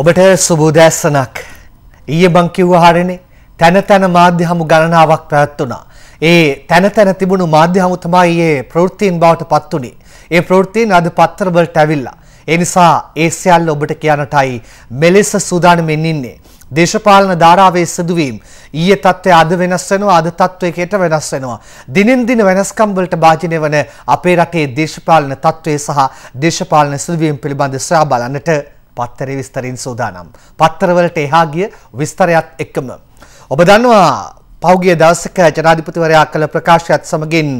ඔබට සුබෝදෑස්සනක් ඊය බංකිව්ව හරිනේ තැන තැන මාධ්‍ය හමු ගණනාවක් පැවැත්වුණා. ඒ තැන තැන තිබුණු මාධ්‍ය හමු තමයි ඒ ප්‍රවෘත්තීන් බවට පත් වුණේ. ඒ ප්‍රවෘත්තීන් අද පත්තරවලට ඇවිල්ලා. ඒ නිසා ඒ සියල්ල ඔබට කියන්නටයි මෙලෙස සූදානම්ෙන් ඉන්නේ. දේශපාලන ධාරාවේ සිදුවීම් ඊයේ තත්ත්වය අද වෙනස් වෙනවා අද තත්ත්වයකට වෙනස් වෙනවා දිනෙන් දින වෙනස්කම් වලට භාජනය වන අපේ රටේ දේශපාලන තත්ත්වය සහ දේශපාලන සිදුවීම් පිළිබඳ සොයා බලන්නට පත්තර විස්තරින් සූදානම්. පත්තරවලට එහා ගිය විස්තරයත් එක්කම. ඔබ දන්නවා පෞගිය දවසක ජනාධිපතිවරයා කළ ප්‍රකාශයත් සමගින්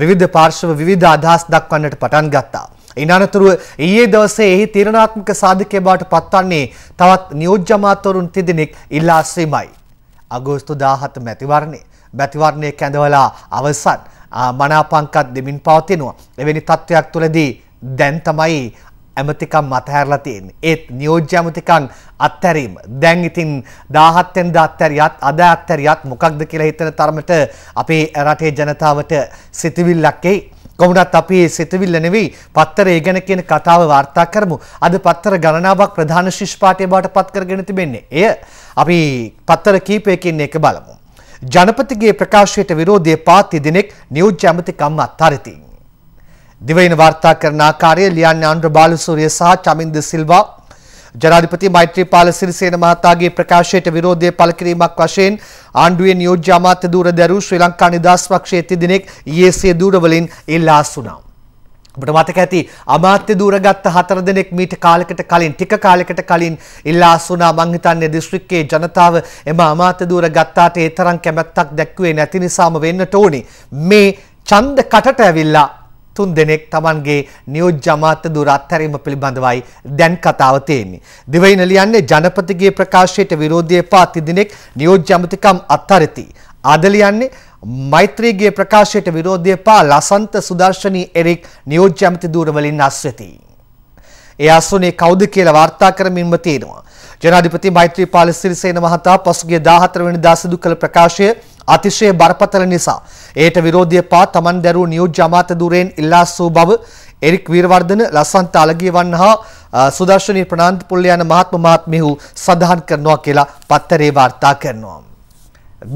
විවිධ පාර්ශව විවිධ අදහස් දක්වන්නට පටන් ගත්තා. ඉන් අනතුරුව ඊයේ දවසේ එහි තීරණාත්මක සාධකය බවට පත්වන්නේ තවත් නියෝජ්‍ය අමාත්‍යවරුන් තිදෙනෙක් ඉල්ලා සිටීමයි. අගෝස්තු 17 මැතිවරණය මැතිවරණය කැඳවලා අවසන් මනාපංකත් දෙමින් පවතිනවා. එවැනි තත්ත්වයක් තුළදී දැන් තමයි ඇමතිකම් අතහැරලා තියෙන්නේ. ඒත් නියෝජ්‍ය ඇමතිකම් අත්හැරීම. දැන් ඉතින් 17 වෙනිදා අත්හැරියත් අද අත්හැරියත් මොකක්ද කියලා හිතන තරමට අපේ රටේ ජනතාවට සිතවිල්ලක් එයි. කොමුණත් අපි මේ සිතවිල්ල නෙවෙයි පත්තරය ගැන කියන කතාව වාර්තා කරමු. අද පත්තර ගණනාවක් ප්‍රධාන ශිෂ් පාඨය බවට පත් කරගෙන තිබෙන්නේ. එය අපි පත්තර කීපයකින් එක බලමු. ජනපතිගේ ප්‍රකාශයට විරෝධය පාත්ති දිනෙක් නියෝජ්‍ය ඇමතිකම් අත්හරිතින්. දිවයින වාර්තා කරන ආකාරය ලියන්නේ ආන්ද්‍ර බාලසූරිය සහ චමින්ද සිල්වා ජනාධිපති මෛත්‍රීපාල සිරිසේන මහතාගේ ප්‍රකාශයට විරෝධය පළ කිරීමක් වශයෙන් ආණ්ඩුවේ නියෝජ්‍ය අමාත්‍ය දූරදැරු ශ්‍රී ලංකා නිදහස් පක්ෂයේ තිදෙනෙක් ඊයේසේ දූරවලින් එල්ලාස් වුණා. ඔබට මතක ඇති අමාත්‍ය දූරගත්ත හතර දෙනෙක් මීට කාලෙකට කලින් ටික කාලෙකට කලින් ඉල්ලාස් වුණා මං හිතන්නේ දිස්ත්‍රික්කයේ ජනතාව එම අමාත්‍ය දූර ගත්තාට ඒ තරම් කැමැත්තක් දැක්ුවේ නැති නිසාම වෙන්නට ඕනේ මේ ඡන්ද කටට ඇවිල්ලා තුන් දෙනෙක් තමන්ගේ නියෝජ්‍ය අමාත්‍ය දුර අත්හැරීම පිළිබඳවයි දැන් කතාව තියෙන්නේ. දිවයින ලියන්නේ ජනපතිගේ ප්‍රකාශයට විරෝධය පා තිදිනෙක් නියෝජ්‍ය අමතිකම් අත්හරිති. අද ලියන්නේ මෛත්‍රීගේ ප්‍රකාශයට විරෝධය පා ලසන්ත සුදර්ශනී එරික් නියෝජ්‍ය අමති දුර වලින් අස්වෙති. ඒ අස්වනේ කවුද කියලා වාර්තා කරමින්ම තියෙනවා. ජනාධිපති මෛත්‍රීපාල සිරිසේන මහතා පසුගිය 14 වෙනිදා සිදු කළ ප්‍රකාශය අතිශය බරපතල නිසා ඒට විරෝධය පා තමන් දැරූ නියෝජ්‍ය අමාත්‍ය ධුරයෙන් ඉල්ලාස් වූ බව එරික් වීරවර්ධන ලස්සන්ත අලගියවන් හා සුදර්ශනී ප්‍රනාන්දු පුල්ල යන මහත්ම මහත්මියහු සඳහන් කරනවා කියලා පත්තරේ වාර්තා කරනවා.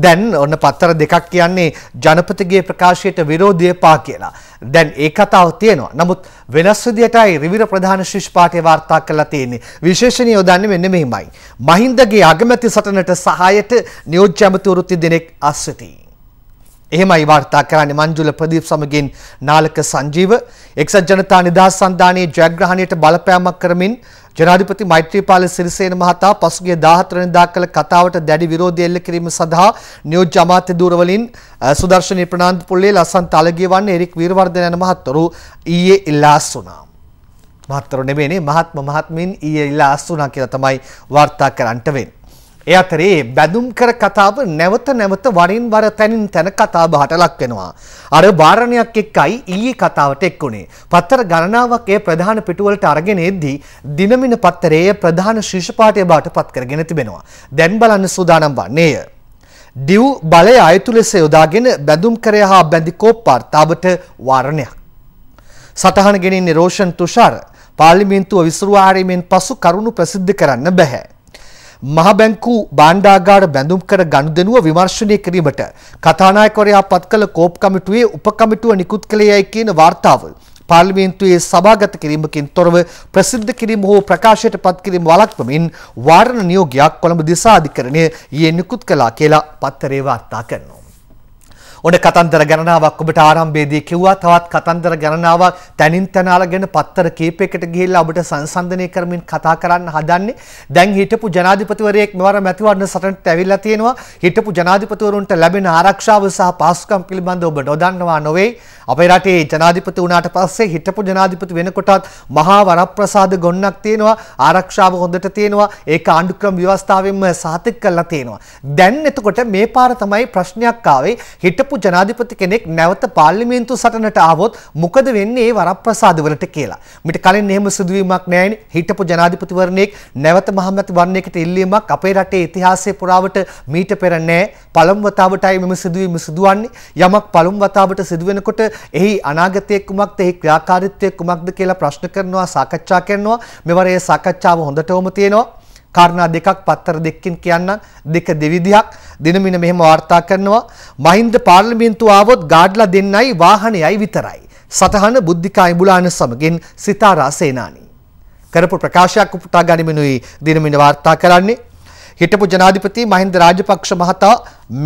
දැන් ඔන්න පත්තර දෙකක් කියන්නේ ජනපතිගේ ප්‍රකාශයට විරෝධය පා කියලා. දැන් ඒ කතාව තියෙනවා. නමුත් වෙනස් විදියටයි රිවිර ප්‍රධාන ශිෂ්පාටේ වාර්තා කරලා තියෙන්නේ. විශේෂණ යොදන්නේ මෙන්න මෙහිමයි. මහින්දගේ අගමැති සටනට සහායට නියෝජ්‍ය ඇමතිවරු 3 දෙනෙක් අස්වතියි. එහෙමයි වාර්තා කරන්නේ මංජුල ප්‍රදීප් සමගින් නාලක සංජීව එක්සත් ජනතා නිදහස් සන්ධානයේ ජයග්‍රහණයට බලපෑමක් කරමින් ජනාධිපති මෛත්‍රීපාල සිරිසේන මහතා පසුගිය 14 වෙනිදා කළ කතාවට දැඩි විරෝධය එල්ල කිරීම සඳහා නියෝජ්‍ය අමාත්‍ය දූරවලින් සුදර්ශනී ප්‍රනාන්දු පුල්ලේ ලස්සන්ත අලගියවන්න එරික් වීරවර්ධන යන මහත්වරු ඊයේ ඉල්ලාස් වුණා. මහත්වරු නෙමෙයිනේ මහත්ම මහත්මින් ඊයේ ඉල්ලාස් වුණා කියලා තමයි වාර්තා කරන්නට වෙන්නේ. ඒ අතරේ බැඳුම් කර කතාව නැවත නැවත වරින් වර තැනින් තැන කතා බහට ලක් වෙනවා. අර වාරණයක් එක්කයි ඊයේ කතාවට එක්ුණේ. පත්තර ගණනාවක් ඒ ප්‍රධාන පිටුවලට අරගෙන එද්දී දිනමින පත්තරයේ ප්‍රධාන ශීර්ෂ පාඨය බවට පත් කරගෙන තිබෙනවා. දැන් බලන්න සූදානම් වන්නේය. දිව් බලය අයුතු ලෙස යොදාගෙන බැඳුම් කරය හා බැඳි කෝප්පාර්තාවට වාරණයක්. සටහන ගෙනින්නේ රෝෂන් තුෂාර පාර්ලිමේන්තුව විසුරුවාරීමෙන් පසු කරුණු ප්‍රසිද්ධ කරන්න බැහැ. මහ බැංකු බාණ්ඩාගාර බැඳුම් කර ගනුදෙනුව විමර්ශනය කිරීමට කතානායකවරයා පත් කළ කෝප් කමිටුවේ උපකමිටුව නිකුත් කළේ යයි කියන වාර්තාව පාර්ලිමේන්තුවේ සභාගත කිරීමකින් තොරව ප්‍රසිද්ධ කිරීම හෝ ප්‍රකාශයට පත් කිරීම වළක්වමින් වාරණ නියෝගයක් කොළඹ දිසා අධිකරණය ඊයේ නිකුත් කළා කියලා පත්තරේ වාර්තා කරනවා. ඔන්න කතන්දර ගණනාවක් ඔබට ආරම්භයේදී කිව්වා තවත් කතන්දර ගණනාවක් තනින් තන අරගෙන පත්තර කීපයකට ගිහිල්ලා ඔබට සංසන්දනය කරමින් කතා කරන්න හදන්නේ. දැන් හිටපු ජනාධිපතිවරයෙක් මෙවර මැතිවරණ සටනට ඇවිල්ලා තියෙනවා. හිටපු ජනාධිපතිවරුන්ට ලැබෙන ආරක්ෂාව සහ පාසුකම් පිළිබඳව ඔබ නොදන්නවා නොවේ. අපේ රටේ ජනාධිපති වුණාට පස්සේ හිටපු ජනාධිපති වෙනකොටත් මහා වරප්‍රසාද ගොන්නක් තියෙනවා ආරක්ෂාව හොඳට තියෙනවා ඒක ආණ්ඩුක්‍රම ව්‍යවස්ථාවෙන්ම සාතික කරලා තියෙනවා. දැන් එතකොට මේ පාර තමයි ප්‍රශ්නයක් ආවේ හිටපු ජනාධිපති කෙනෙක් නැවත පාර්ලිමේන්තු සටනට ආවොත් මොකද වෙන්නේ වරප්‍රසාද වලට කියලා. මිට කලින් එහෙම සිදුවීමක් නැහැනේ. හිටපු ජනාධිපතිවරණෙක් නැවත මහමැති වරණයකට ඉල්ලීමක් අපේ රටේ ඉතිහාසයේ පුරාවට මීට පෙර නැහැ. පළමු වතාවටයි මෙම සිදුවීම සිදුවන්නේ. යමක් පළමු වතාවට සිදුවෙනකොට එහි අනාගතය කුමක්ද එහි ක්‍රියාකාරීත්වය කුමක්ද කියලා ප්‍රශ්න කරනවා සාකච්ඡා කරනවා මෙවරේ සාකච්ඡාව හොඳටම තියෙනවා කාරණා දෙකක් පත්තර දෙකකින් කියන්න දෙක දෙවිදිහක් දිනමින මෙහෙම වාර්තා කරනවා මහින්ද පාර්ලිමේන්තුව ආවොත් ගාඩ්ලා දෙන්නයි වාහනයයි විතරයි සතහන බුද්ධිකා ඉඹුලාන සමගින් සිතාරා සේනානි කරපු ප්‍රකාශයක් උපුටා ගනිමිනුයි දිනමින වාර්තා කරන්නේ හිටපු ජනාධිපති මහින්ද රාජපක්ෂ මහතා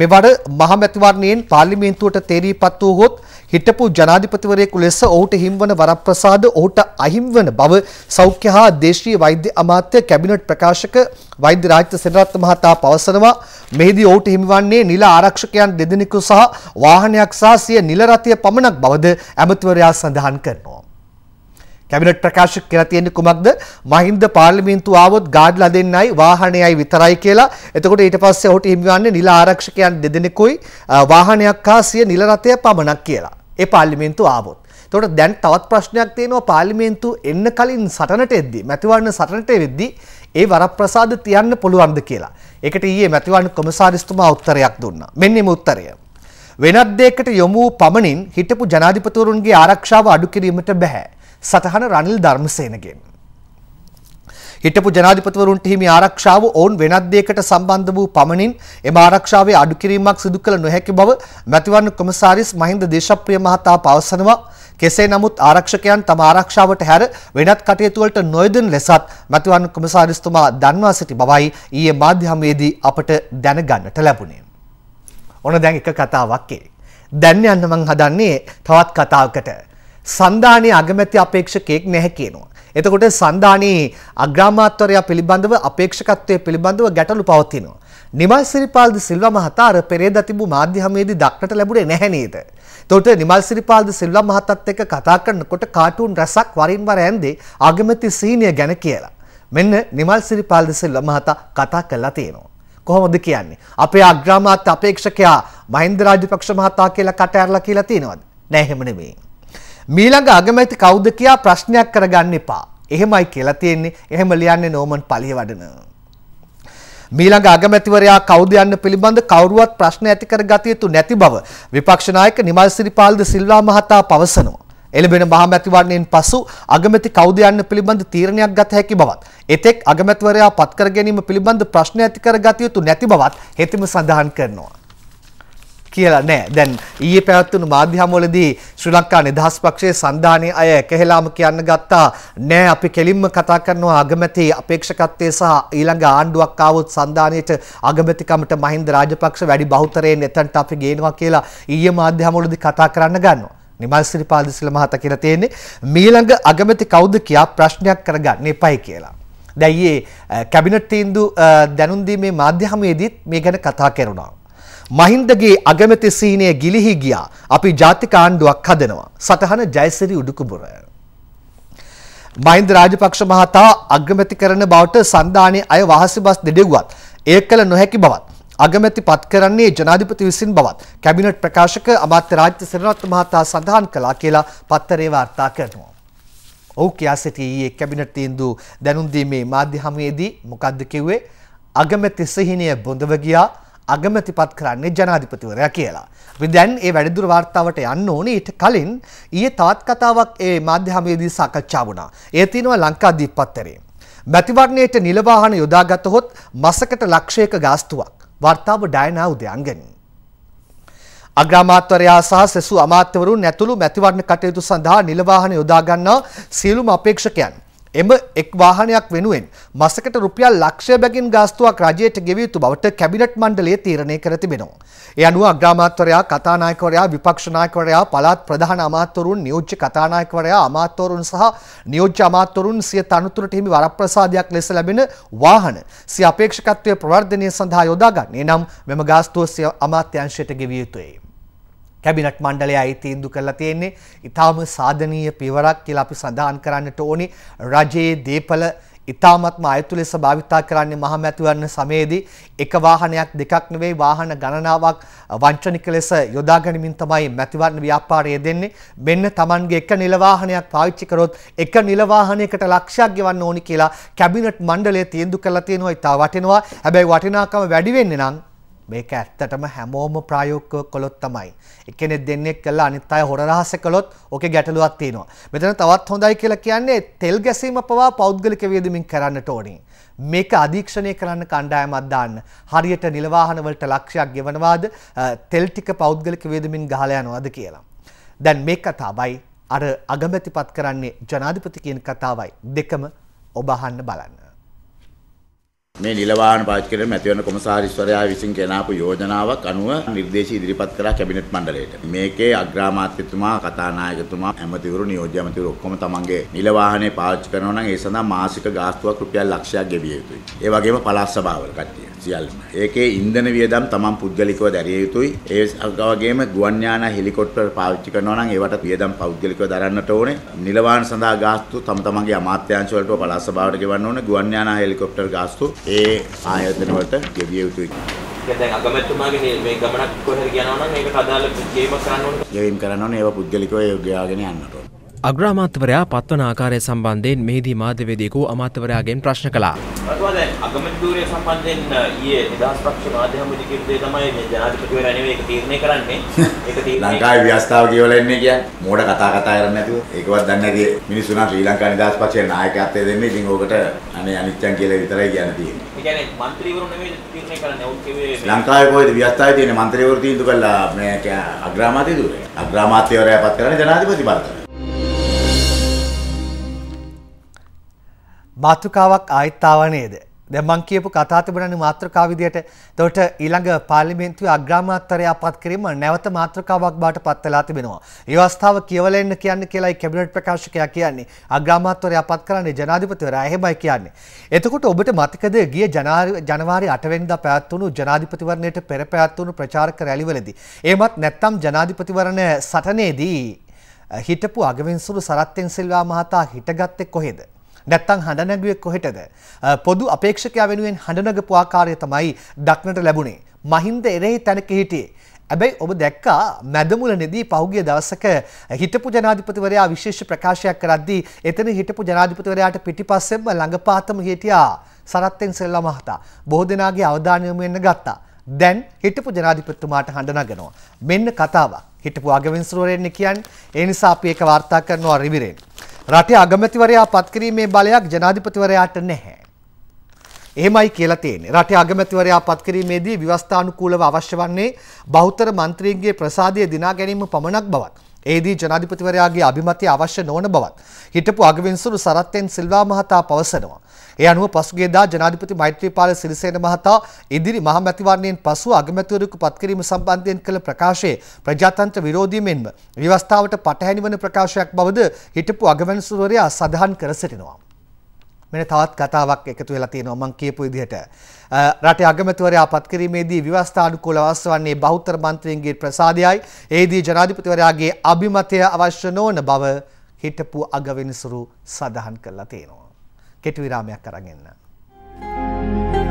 මෙවර මහමැතිවරණයෙන් පාර්ලිමේන්තුවට තේරීපත් වූ හොත් හිටපු ජනාධිපතිවරයෙකු ලෙස ඔහුට හිම්වන වරප්‍රසාද ඔහුට අහිම්වන බව සෞඛ්‍ය හා දේශීය වෛද්‍ය අමාත්‍ය කැබිනට් ප්‍රකාශක වෛද්‍ය රාජිත සෙනරත් මහතා පවසනවා මෙහිදී ඔහුට හිමිවන්නේ නිල ආරක්ෂකයන් දෙදෙනෙකු සහ වාහනයක් සහ සිය නිල රථය පමණක් බවද ඇමතිවරයා සඳහන් කරනවා. කැබිනට් ප්‍රකාශ කියලා තියෙන්නේ කුමක්ද? මහින්ද පාර්ලිමේන්තුව ආවොත් ගාඩ්ලා දෙන්නයි වාහනයයි විතරයි කියලා. එතකොට ඊට පස්සේ ඔහුට හිමිවන්නේ නිල ආරක්ෂකයන් දෙදෙනෙකුයි වාහනයක් හා සිය නිල රථය පමණක් කියලා. ඒ පාර්ලිමේන්තු ආවොත්. එතකොට දැන් තවත් ප්‍රශ්නයක් තියෙනවා පාර්ලිමේන්තු එන්න කලින් සටනට එද්දී මැතිවරණ සටනට වෙද්දී ඒ වරප්‍රසාද තියන්න පුළුවන්ද කියලා. ඒකට ඊයේ මැතිවරණ කොමසාරිස්තුමා උත්තරයක් දුන්නා. මෙන්න මේ උත්තරය. වෙනත් දෙයකට යොමු පමණින් හිටපු ජනාධිපතිවරුන්ගේ ආරක්ෂාව අඩු කිරීමට බෑ. සටහන රනිල් ධර්මසේනගෙන්. හිටපු ජනාධිපතිවරුන්ට හිමි ආරක්ෂාව ඔවුන් වෙනත් දෙයකට සම්බන්ධ වූ පමණින් එම ආරක්ෂාවේ අඩු කිරීමක් සිදු කළ නොහැකි බව මැතිවරණ කොමසාරිස් මහින්ද දේශප්‍රිය මහතා පවසනවා. කෙසේ නමුත් ආරක්ෂකයන් තම ආරක්ෂාවට හැර වෙනත් කටයුතුවලට නොයදෙන ලෙසත් මැතිවරණ කොමසාරිස්තුමා දන්වා සිටි බවයි ඊයේ මාධ්‍යමයේදී අපට දැනගන්නට ලැබුණේ. ඔන දැන් එක කතාවක් ඒ. දැන් යන්න මං හදන්නේ තවත් කතාවකට. සන්දානයේ අගමැති අපේක්ෂකයෙක් නැහැ කියනවා. එතකොට සන්ධානයේ අග්‍රාමාත්වරයා පිළිබඳව අපේක්ෂකත්වය පිළිබඳව ගැටලු පවතිනවා. නිමල් සිරිපාල්ද සිල්වා මහතා අර පෙරේදා තිබූ මාධ්‍ය හමුවේදී දක්නට ලැබුණේ නැහැ නේද? එතකොට නිමල් සිරිපාල්ද සිල්වා මහතාත් එක්ක කතා කරනකොට කාටුන් රසක් වරින් වර ඇන්දේ ආගමති සීනිය ගැන කියලා. මෙන්න නිමල් සිරිපාල්ද සිල්වා මහතා කතා කළා තියෙනවා. කොහොමද කියන්නේ? අපේ අග්‍රාමාත්‍ය අපේක්ෂකයා මහින්ද රාජපක්ෂ මහතා කියලා කට ඇරලා කියලා තියෙනවද? නෑ එහෙම නෙමෙයි. මීළඟ අගමැති කවුද කියා ප්‍රශ්නයක් කරගන්න එපා. එහෙමයි කියලා තියෙන්නේ. එහෙම ලියන්නේ නෝමන් පලියවඩන. මීළඟ අගමැතිවරයා කවුද යන්න පිළිබඳ කවුරුවත් ප්‍රශ්න ඇති කර ගත යුතු නැති බව විපක්ෂ නායක නිමල් සිරිපාල්ද සිල්වා මහතා පවසනවා. එළඹෙන මහමැතිවරණයෙන් පසු අගමැති කවුද යන්න පිළිබඳ තීරණයක් ගත හැකි බවත් එතෙක් අගමැතිවරයා පත්කර ගැනීම පිළිබඳ ප්‍රශ්න ඇති කර ගත යුතු නැති බවත් හෙතෙම සඳහන් කරනවා. කියලා නෑ. දැන් ඊයේ පැවැත්වුණු මාධ්‍ය හමුවලදී ශ්‍රී ලංකා නිදහස් පක්ෂයේ සන්ධානයේ අය එකහෙලාම කියන්න ගත්තා නෑ අපි කෙලින්ම කතා කරනවා අගමැති අපේක්ෂකත්වයේ සහ ඊළඟ ආණ්ඩුවක් ආවොත් සන්ධානයේට අගමැතිකමට මහින්ද රාජපක්ෂ වැඩි බහුතරයෙන් එතනට අපි ගේනවා කියලා ඊයේ මාධ්‍ය හමුවලදී කතා කරන්න ගන්නවා. නිමල් සිරිපාල දිසිල මහතා කියලා තියෙන්නේ මීළඟ අගමැති කවුද කියා ප්‍රශ්නයක් කරගන්න එපයි කියලා. දැන් ඊයේ eh, කැබිනට් තීන්දුව eh, දැනුම් දීමේ මාධ්‍ය හමුවේදීත් මේ ගැන කතා කරුණා. මහින්දගේ අගමැති සීනය ගිලිහි ගියා. අපි ජාතික ආණ්ඩුවක් හදනවා. සටහන ජයසිරි උඩුකුඹුර. මහින්ද රාජපක්ෂ මහතා අගමැති කරන බවට සන්ධානයේ අය වහසි බස් දෙඩෙව්වත් එය කළ නොහැකි බවත් අගමැති පත් කරන්නේ ජනාධිපති විසින් බවත් කැබිනට් ප්‍රකාශක අමාත්‍ය රාජ්‍ය සිරිරත්න මහතා සඳහන් කළා කියලා පත්තරේ වාර්තා කරනවා. ඔහු කියා සිටියේ ඊයේ කැබිනට් තීන්දුව දැනුම් දීමේ මාධ්‍ය හමුවේදී මොකද්ද කිව්වේ? අගමැති සිහිනය බොඳව ගියා අගමැතිපත් කරන්නේ ජනාධිපතිවරයා කියලා. අපි දැන් ඒ වැඩිදුර වාර්තාවට යන්න ඕනේ ඊට කලින් ඊයේ තවත් කතාවක් ඒ මාධ්‍යමයේදී සාකච්ඡා වුණා. ඒ තියෙනවා ලංකාදීප් පත්තරේ. මැතිවරණයට නිල වාහන යොදාගත්තහොත් මාසකට ලක්ෂයක ගාස්තුවක්. වාර්තාව ඩයනා උදයන්ගනි. අග්‍රාමාත්‍යවරයා සහ සෙසු අමාත්‍යවරුන් ඇතුළු මැතිවරණ කටයුතු සඳහා නිල වාහන යොදා ගන්නා සියලුම අපේක්ෂකයන් එම එක් වාහනයක් වෙනුවෙන් මසකට රුපියල් ලක්ෂය බැගින් ගාස්තුවක් රජයට ගෙවිය යුතු බවට කැබිනට් මණ්ඩලය තීරණය කර තිබෙනවා. ඒ අනුව අග්‍රාමාත්‍යවරයා, කතානායකවරයා, විපක්ෂ නායකවරයා, පළාත් ප්‍රධාන අමාත්‍යවරුන්, නියෝජ්‍ය කතානායකවරයා, අමාත්‍යවරුන් සහ නියෝජ්‍ය අමාත්‍යවරුන් සිය තනතුරට හිමි වරප්‍රසාදයක් ලෙස ලැබෙන වාහන සිය අපේක්ෂකත්වයේ ප්‍රවර්ධනය සඳහා යොදා ගන්න. එනම් මෙම ගාස්තුව සිය අමාත්‍යාංශයට ගෙවිය යුතුයි. කැබිනට් මණ්ඩලයයි තීන්දු කරලා තියෙන්නේ ඉතාම සාධනීය පියවරක් කියලා අපි සඳහන් කරන්නට ඕනි රජයේ දීපල ඉතාමත්ම අයතු ලෙස භාවිතා කරන්නේ මහමැතිවරණ සමයේදී එක වාහනයක් දෙකක් නෙවෙයි වාහන ගණනාවක් වංචනික ලෙස යොදා ගැනීමෙන් තමයි මැතිවරණ ව්‍යාපාරය යෙදෙන්නේ. මෙන්න Tamanගේ එක නිල වාහනයක් පාවිච්චි කරොත් එක නිල වාහනයකට ලක්ෂයක් ගෙවන්න ඕනි කියලා කැබිනට් මණ්ඩලය තීන්දුව කරලා තියෙනවා. ඉතා වටිනවා. හැබැයි වටිනාකම වැඩි වෙන්නේ නම් මේක ඇත්තටම හැමෝම ප්‍රායෝගිකව කළොත් තමයි. එක්කෙනෙක් දෙන්නෙක් කළා අනිත් අය හොර රහස කළොත් ඕකේ ගැටලුවක් තියෙනවා. මෙතන තවත් හොඳයි කියලා කියන්නේ තෙල් ගැසීම පවා පෞද්ගලික වියදමින් කරන්නට ඕනේ. මේක අධීක්ෂණය කරන්න කණ්ඩායමක් දාන්න. හරියට නිලවාහන වලට ලක්ෂයක් ගෙවනවාද තෙල් ටික පෞද්ගලික වියදමින් ගහලා යනවාද කියලා. දැන් මේ කතාවයි අර අගමැතිපත් කරන්නේ ජනාධිපති කියන කතාවයි දෙකම ඔබ අහන්න බලන්න. මේ නිලවාහන පාවිච්චි කිරීම ඇතිවන කොමසාරිස්වරයා විසින් ගෙනාපු යෝජනාවක් අනුව නිර්දේශ ඉදිරිපත් කළා කැබිනට් මණ්ඩලයට. මේකේ අග්‍රාමාත්‍යතුමා, කතානායකතුමා, ඇමතිවරු, නියෝජ්‍ය ඇමතිවරු ඔක්කොම තමන්ගේ නිලවාහනේ පාවිච්චි කරනවා නම් ඒ සඳහා මාසික ගාස්තුවක් රුපියල් ලක්ෂයක් ගෙවිය යුතුයි. ඒ වගේම පළාත් සභාවල කට්ටිය සියල්ලම. ඒකේ ඉන්ධන වියදම් තමන් පුද්ගලිකව දැරිය යුතුයි. ඒ වගේම ගුවන් යානා හෙලිකොප්ටර් පාවිච්චි කරනවා නම් ඒවට වියදම් පෞද්ගලිකව දරන්නට ඕනේ. නිලවාහන සඳහා ගාස්තු තම තමන්ගේ අමාත්‍යාංශ වලට පළාත් සභාවට ගෙවන්න ඕනේ. ගුවන් යානා හෙලිකොප්ටර් ගාස්තු ඒ ආයතන වලට ගෙවිය යුතුයි. දැන් අගමැතිතුමාගේ මේ ගමනක් කොහෙද යනවා නම් මේකට අදාළ ගෙවීමක් කරන්න ඕනේ. ගෙවීම් කරන්න ඕනේ ඒවා පුද්ගලිකව යොදාගෙන යන්නට ඕනේ. අග්‍රාමාත්‍යවරයා පත්වන ආකාරය සම්බන්ධයෙන් මෙහිදී මාධ්‍යවේදීකු අමාත්‍යවරයාගෙන් ප්‍රශ්න කළා. අතුවාද අගමැතිවරයා සම්බන්ධයෙන් ඊයේ නිදහස් පක්ෂ මාධ්‍ය හමුවේ කිව්ව දේ තමයි මේ ජනාධිපතිවරයා නෙවෙයි ඒක තීරණය කරන්නේ. ඒක තීරණය ලංකාවේ ව්‍යවස්ථාව කියවලා ඉන්නේ කියන්නේ මෝඩ කතා කතා කරන්නේ නැතුව ඒකවත් දන්නේ නැති මිනිස්සු නම් ශ්‍රී ලංකා නිදහස් පක්ෂයේ නායකත්වය දෙන්නේ. ඉතින් ඕකට අනේ අනිච්චන් කියලා විතරයි කියන්න තියෙන්නේ. ඒ කියන්නේ മന്ത്രിවරු නෙවෙයි තීරණය කරන්නේ. ඔව් කිව්වේ ලංකාවේ කොහෙද ව්‍යවස්ථාවේ තියෙන മന്ത്രിවරු තීන්දුව කළා මේ අග්‍රාමාත්‍යවරයා. අග්‍රාමාත්‍යවරයා පත් කරන්නේ ජනාධිපති බලතල. මාතෘකාවක් ආයත්තාව නේද. දැමං කියපු කතා තිබුණනි මාත්‍රකා විදියට තොට ඊළඟ පාලිමේන්තුවේ අග්‍රාමාත්‍යරය අපත් කිරීම නැවත මාත්‍රකාවක් බවට පත් වෙලා තිබෙනවා. ඒ අවස්ථාව කියවලා එන්න කියන්නේ කියලායි කැබිනට් ප්‍රකාශකයා කියන්නේ. අග්‍රාමාත්‍යරය අපත් කරන්නේ ජනාධිපතිවරයා එහෙමයි කියන්නේ. එතකොට ඔබට මතකද ගිය ජනවාරි 8 වෙනිදා පැවැත්වුණු ජනාධිපතිවරණයට පෙර පැවැත්වුණු ප්‍රචාරක රැළිවලදී එමත් නැත්නම් ජනාධිපතිවරණ සටනේදී හිටපු අගවිනිසුරු සරත්යෙන් සිල්වා මහතා හිටගත්තේ කොහෙද? නැත්තං හඬනැගුවේ කොහෙටද. පොදු අපේක්ෂකයා වෙනුවෙන් හඬනගපු ආකාරය තමයි දක්නට ලැබුණේ. මහින්ද එරෙහි තැනක හිටියේ. ඇබැයි ඔබ දැක්කා මැදමුල නෙදී පහුගිය දවසක හිටපු ජනාධිපතිවරයා විශේෂ ප්‍රකාශයක් කරද්දී එතන හිටපු ජනාධිපතිවරයාට පිටිපස්සෙම ළඟපාතම හිටියා සරත්තෙන් සෙල්ලා මහතා. බොහෝ දෙනාගේ අවධානය යොමු වෙන්න ගත්තා. දැන් හිටපු ජනාධිපතිතුමාට හඬ නගනවා. මෙන්න කතාවක්. හිටපු අගවිනිසුරුවරයෙන්නේ කියන්නේ. ඒ නිසා අපි ඒක වාර්තා කරනවා රිවිරෙන්. රටේ අගමැතිවරයා පත්කිරීමේ බලයක් ජනාධිපතිවරයාට නැහැ. එහෙමයි කියලා තියෙන්නේ. රටේ අගමැතිවරයා පත්කිරීමේදී ව්‍යවස්ථානුකූලව අවශ්‍ය වන්නේ බහුතර മന്ത്രීන්ගේ ප්‍රසාදය දිනා ගැනීම පමණක් බවත්. එෙහිදී ජනාධිපතිවරයාගේ අභිමතය අවශ්‍ය නොවන බවත් හිටපු අගවිනිසුරු සරත්යෙන් සිල්වා මහතා පවසනවා. ඒ අනුව පසුගියදා ජනාධිපති මෛත්‍රීපාල සිරිසේන මහතා ඉදිරි මහමැතිවරණයෙන් පසු අගමැතිවරයෙකු පත්කිරීම සම්බන්ධයෙන් කළ ප්‍රකාශයේ ප්‍රජාතන්ත්‍ර විරෝධී මෙන්ම ව්‍යවස්ථාවට පටහැනි වන ප්‍රකාශයක් බවද හිටපු අගමැතිවරයා සඳහන් කර සිටිනවා. මෙන්න තවත් කතාවක් එකතු වෙලා තියෙනවා මම කියපු විදිහට. රටේ අගමැතිවරයා පත්කිරීමේදී ව්‍යවස්ථානුකූල අවස්වන්නේ බහුතර මන්ත්‍රීන්ගේ ප්‍රසාදයයි. ඒදී ජනාධිපතිවරයාගේ අභිමතය අවශ්‍ය නොවන බව හිටපු අගවිනිසුරු සඳහන් කරලා තියෙනවා. කෙටි විරාමයක් අරන් එන්නම්.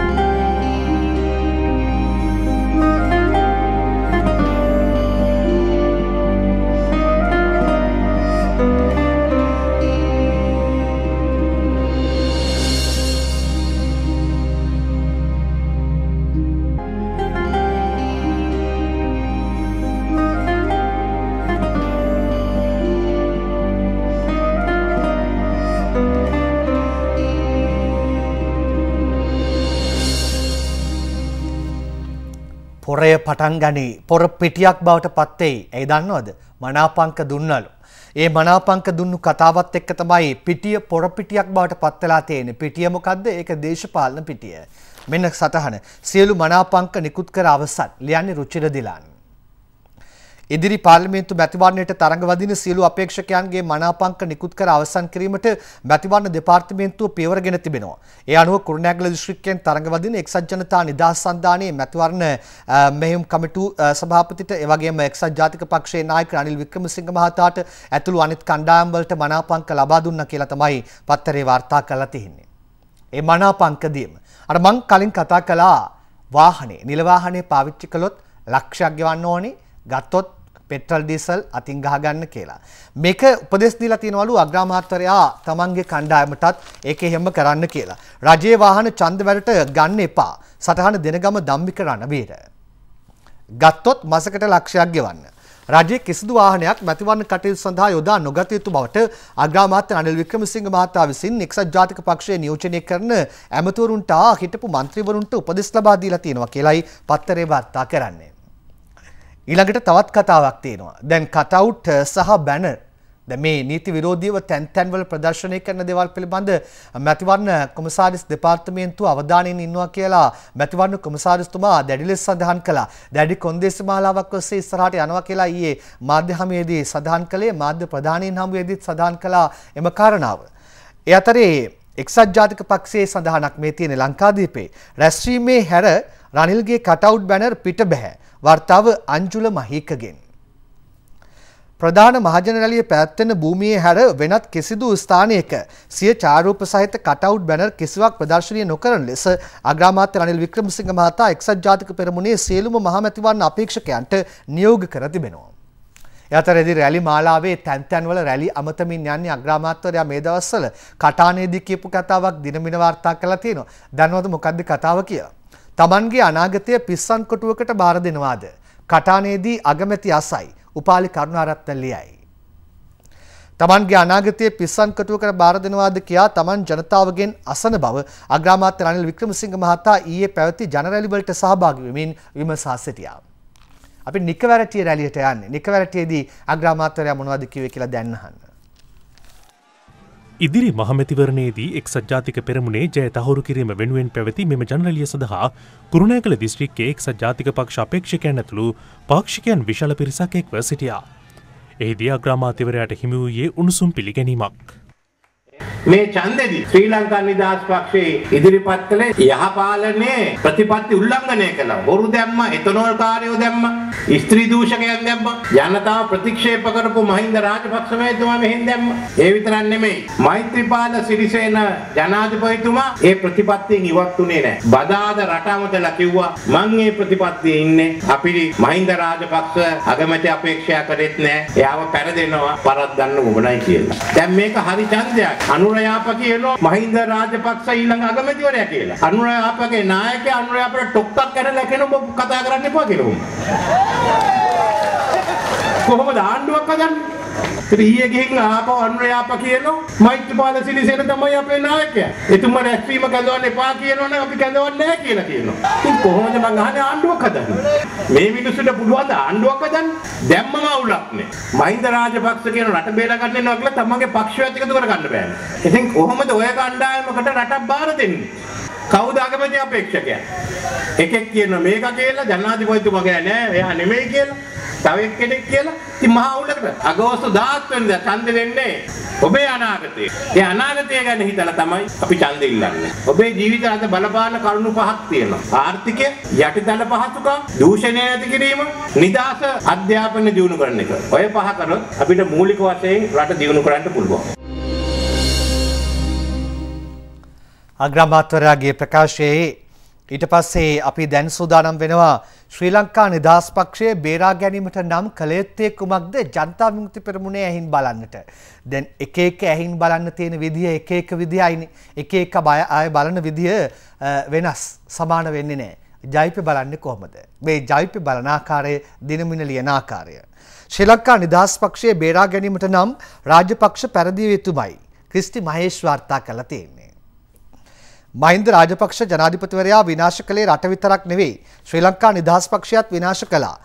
පටන් ගනී පොර පිටියක් බවට පත්තෙයි ඇයි දන්නවද මනාපංක දුන්නලු. ඒ මනාපංක දුන්නු කතාවත් එක්ක තමයි පිටිය පොරපිටියක් බවට පත්වෙලා තියෙන පිටියමොකක්ද ඒක දේශපාලන පිටිය. මෙන්න සටහන සියලු මනාපංක නිකුත් කර අවසත් ලියන්නේ රුචිර දිලාන්න. ඉදිරි පාර්ලිමේන්තු මැතිවරණයට තරඟ වදින සියලු අපේක්ෂකයන්ගේ මනාපංක නිකුත් කර අවසන් කිරීමට මැතිවරණ දෙපාර්තමේන්තුව පියවරගෙන තිබෙනවා. ඒ අනුව කුරුණෑගල දිස්ත්‍රික්කයෙන් තරඟ වදින එක්සත් ජනතා නිදහස් සන්ධානයේ මැතිවරණ මෙහෙයුම් කමිටු සභාපතිට එවැගේම එක්සත් ජාතික පක්ෂයේ නායක අනිල් වික්‍රමසිංහ මහතාට ඇතුළු අනිත් කණ්ඩායම් වලට මනාපංක ලබා දුන්නා කියලා තමයි පත්තරේ වාර්තා කරලා තියෙන්නේ. ඒ මනාපංකදීම අර මං කලින් කතා කළා වාහනේ නිල වාහනේ පාවිච්චි කළොත් ලක්ෂයක් ගෙවන්න ඕනේ ගත්තොත් පෙට්‍රල් ඩීසල් අතින් ගහගන්න කියලා. මේක උපදෙස් දීලා තියෙනවලු අග්‍රාමාත්‍යරයා තමන්ගේ කණ්ඩායමටත් ඒක එහෙම කරන්න කියලා. රජයේ වාහන ඡන්ද වැඩට ගන්න එපා. සටහන දෙනගම ධම්මික රණවීර. ගත්තොත් මාසකට ලක්ෂයක් ගෙවන්න. රජයේ කිසිදු වාහනයක් මැතිවරණ කටයුතු සඳහා යොදා නොගත යුතු බවට අග්‍රාමාත්‍ය අනිල් වික්‍රමසිංහ මහතා විසින් එක්සත් ජාතික පක්ෂය නියෝජනය කරන ඇමතිවරුන්ට හිටපු മന്ത്രിවරුන්ට උපදෙස් ලබා දීලා තියෙනවා කියලයි පත්තරේ වාර්තා කරන්නේ. ඊළඟට තවත් කතාවක් තියෙනවා. දැන් කටවුට් සහ බැනර් දැන් මේ නීති විරෝධීව තැන් තැන්වල ප්‍රදර්ශනය කරන දේවල් පිළිබඳ මැතිවරණ කොමසාරිස් දෙපාර්තමේන්තුව අවධානයෙන් ඉන්නවා කියලා මැතිවරණ කොමසාරිස්තුමා දැඩි ලෙස සඳහන් කළා. දැඩි කොන්දේසි මාලාවක් ඔස්සේ ඉස්සරහට යනවා කියලා ඊයේ මාධ්‍ය හමුවේදී සඳහන් කළේ මාධ්‍ය ප්‍රධානීන් හමුවේදීත් සඳහන් කළා එම කාරණාව. ඒ අතරේ එක්සත් ජාතික පක්ෂයේ සඳහනක් මේ තියෙන ලංකාදීපේ රැස්වීමේ හැර රනිල්ගේ කටවුට් බැනර් පිට බැහැ. වර්තාව අංජුල මහිකගෙන්. ප්‍රධාන මහජන රැළිය පැවැත්වෙන භූමියේ හැර වෙනත් කිසිදු ස්ථානයක සිය චාරූප සහිත කටවුට් බැනර් කිසිවක් ප්‍රදර්ශනය නොකරන ලෙස අග්‍රාමාත්‍ය රනිල් වික්‍රමසිංහ මහතා එක්සත් ජාතික පෙරමුණේ සියලුම මහමැතිවරණ අපේක්ෂකයන්ට නියෝග කර තිබෙනවා. යතරෙදි රැලි මාලාවේ තැන්තැන්වල රැලි අමතමින් යන්නේ අග්‍රාමාත්‍යවරයා මේ දවස්වල කටානේදී කියපු කතාවක් දිනමින වාර්තා කළා තියෙනවා. දැන්වත් මොකද්ද කතාව කියලා? තමන්ගේ අනාගතය පිස්සන් කොටුවකට බාර දෙනවාද? කටානේදී අගමැති අසයි උපාලි කරුණාරත්න ලියයි. තමන්ගේ අනාගතය පිස්සන් කටුවකට බාර දෙනවාද කියා තමන් ජනතාවගෙන් අසන බව අග්‍රාමාත්‍ය රනිල් වික්‍රමසිංහ මහතා ඊයේ පැවති ජනරැලි වලට සහභාගී වෙමින් විමසා සිටියා. අපි නිකවැරටිය රැලියට යන්නේ. නිකවැරටියේදී අග්‍රාමාත්‍යවරයා මොනවද කිව්වේ කියලා දැන් අහන්න. ඉදිරි මහමැතිවරණයේදී එක්සත් ජාතික පෙරමුණේ ජය තහවුරු කිරීම වෙනුවෙන් පැවති මෙම ජනරලිය සඳහා කුරුණෑගල දිස්ත්‍රික්කයේ එක්සත් ජාතික පක්ෂ අපේක්ෂකයන් ඇතුළු පාක්ෂිකයන් විශාල පිරිසක් එක්ව සිටියා. එහිදී අග්‍රාමාත්‍යවරයාට හිමි වූයේ උණුසුම් පිළිගැනීමක්. මේ ඡන්දෙදි ශ්‍රී ලංකා නිදහස් පක්ෂයේ ඉදිරිපත් කළේ යහපාලනයේ ප්‍රතිපත්ති උල්ලංඝනය කළා. බොරු දැම්ම, එතනෝල් කාර්යෝ දැම්ම, ස්ත්‍රී දූෂකයන් දැම්ම, ජනතාව ප්‍රතික්ෂේප කරපු මහින්ද රාජපක්ෂ මහත්මයා මෙහෙන් දැම්ම. ඒ විතරක් නෙමෙයි. මෛත්‍රීපාල සිරිසේන ජනාධිපතිතුමා ඒ ප්‍රතිපත්තියෙන් ඉවත් උනේ නැහැ. බදාද රටමතලා කිව්වා මං මේ ප්‍රතිපත්තියේ ඉන්නේ. අපිරි මහින්ද රාජපක්ෂ අගමැති අපේක්ෂා කරෙත් නැහැ. එයාව පෙරදෙනවා, පරද්දන්න උවමනයි කියලා. දැන් මේක හරි ඡන්දයක්. අනුරයාප කියනවා මහින්ද රාජපක්ෂ ඊළඟ අගමැතිවරයා කියලා. අනුරයාපගේ නායකයා අනුරයාපට ටොක්ටක් කරලා කියනවා ඔබ කතා කරන්න එපා කියලා. කොහොමද ආණ්ඩුවක් හදන්නේ? ඉතින් ඊයේ ගිහින් ආපහු අනුරයාප කියනෝ මෛත්‍රීපාල සිරිසේන තමයි අපේ නායකයා. එතුමා රැස්වීම කැඳවන්න එපා කියනවනම් අපි කැඳවන්නේ නැහැ කියලා කියනවා. ඉතින් කොහොමද මං අහන්නේ ආණ්ඩුවක් හදන්නේ? මේ මිනිස්සුන්ට පුළුවන්ද ආණ්ඩුවක් හදන්න? දැම්මම අවුලක් නේ. මහින්ද රාජපක්ෂ කියන රට බේරා ගන්න යනවා කියලා තමන්ගේ පක්ෂයත් එකතු කරගන්න බෑනේ. ඉතින් කොහොමද ඔය කණ්ඩායමකට රටක් බාර දෙන්නේ? කවුද අගමැති අපේක්ෂකයා? එකෙක් කියන මේක කියලා ජනාධිපතිතුමා ගෑ නෑ එයා නෙමෙයි කියලා. තව එක්කෙනෙක් කියලා. ඉතින් මහා උලකට අගෝස්තු 17 වෙනිදා ඡන්ද දෙන්නේ ඔබේ අනාගතය. ඒ අනාගතය ගැන හිතලා තමයි අපි ඡන්ද ඉල්ලන්නේ. ඔබේ ජීවිත අද බලපාන කරුණු පහක් තියෙනවා. ආර්ථිකය, යටිතල පහසුකම්, දූෂණය නැති කිරීම, නිදාස අධ්‍යාපන දියුණු කරන එක. ඔය පහ කරොත් අපිට මූලික වශයෙන් රට දියුණු කරන්න පුළුවන්. අග්‍රාමාත්වරයාගේ ප්‍රකාශයේ ඊට පස්සේ අපි දැන් සූදානම් වෙනවා ශ්‍රී ලංකා නිදහස් පක්ෂය බේරා ගැනීමට නම් කළයුත්තේ කුමක්ද ජනතා විමුක්ති පෙරමුණේ ඇහින් බලන්නට. දැන් එක එක ඇහින් බලන්න තියෙන විදිහ එක එක විදිහයිනේ. එක එක අය බලන විදිහ වෙනස් සමාන වෙන්නේ නැහැ. ජයිපේ බලන්නේ කොහොමද? මේ ජයිපේ බලන ආකාරය දිනමින ලියන ආකාරය. ශ්‍රී ලංකා නිදහස් පක්ෂයේ බේරා ගැනීමට නම් රාජපක්ෂ පැරදිය යුතුමයි. ක්‍රිස්ටි මහේෂ් වාර්තා කළා තියෙන්නේ. මහින්ද රාජපක්ෂ ජනාධිපතිවරයා විනාශ කළේ රට විතරක් නෙවෙයි ශ්‍රී ලංකා නිදහස් පක්ෂයත් විනාශ කළා.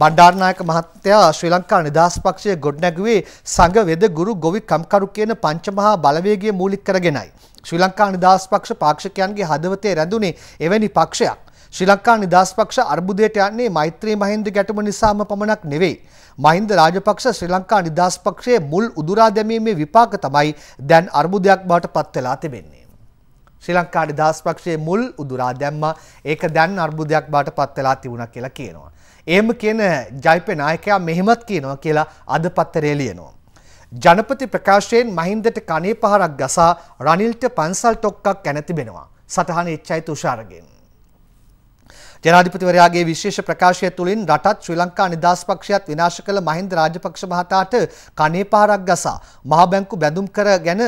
බණ්ඩාරනායක මහත්තයා ශ්‍රී ලංකා නිදහස් පක්ෂය ගොඩනැගුවේ සංඝ වෙද ගුරු ගොවි කම්කරු කියන පංචමහා බලවේගය මූලික කරගෙනයි. ශ්‍රී ලංකා නිදහස් පක්ෂ පාක්ෂිකයන්ගේ හදවතේ රැඳුනේ එවැනි පක්ෂයක්. ශ්‍රී ලංකා නිදහස් පක්ෂ අර්බුදයට යන්නේ මෛත්‍රී මහින්ද ගැටුම නිසාම පමණක් නෙවෙයි. මහින්ද රාජපක්ෂ ශ්‍රී ලංකා නිදහස් පක්ෂයේ මුල් උදුරා දැමීමේ විපාක තමයි දැන් අර්බුදයක් බවට පත් වෙලා තිබෙන්නේ. ශ්‍රී ලංකා නිදහස් පක්ෂයේ මුල් උදුරා දැම්මා. ඒක දැන් අර්බුදයක් බවට පත් වෙලා තිබුණා කියලා කියනවා. එහෙම කියන ජයිපේ නායකයා මෙහෙමත් කියනවා කියලා අද පත්තරේ ලියනවා. ජනපති ප්‍රකාශයෙන් මහින්දට කනේ පහරක් ගසා රනිල්ට පන්සල් තොක්කක් ඇන තිබෙනවා. සටහන එච්චයි තුෂාරගෙන්. ජනාධිපතිවරයාගේ විශේෂ ප්‍රකාශය තුළින් රටත් ශ්‍රී ලංකා නිදහස් පක්ෂයත් විනාශ කළ මහින්ද රාජපක්ෂ මහතාට කනේ පාරක් ගසා මහා බැංකු බැඳුම් කර ගැන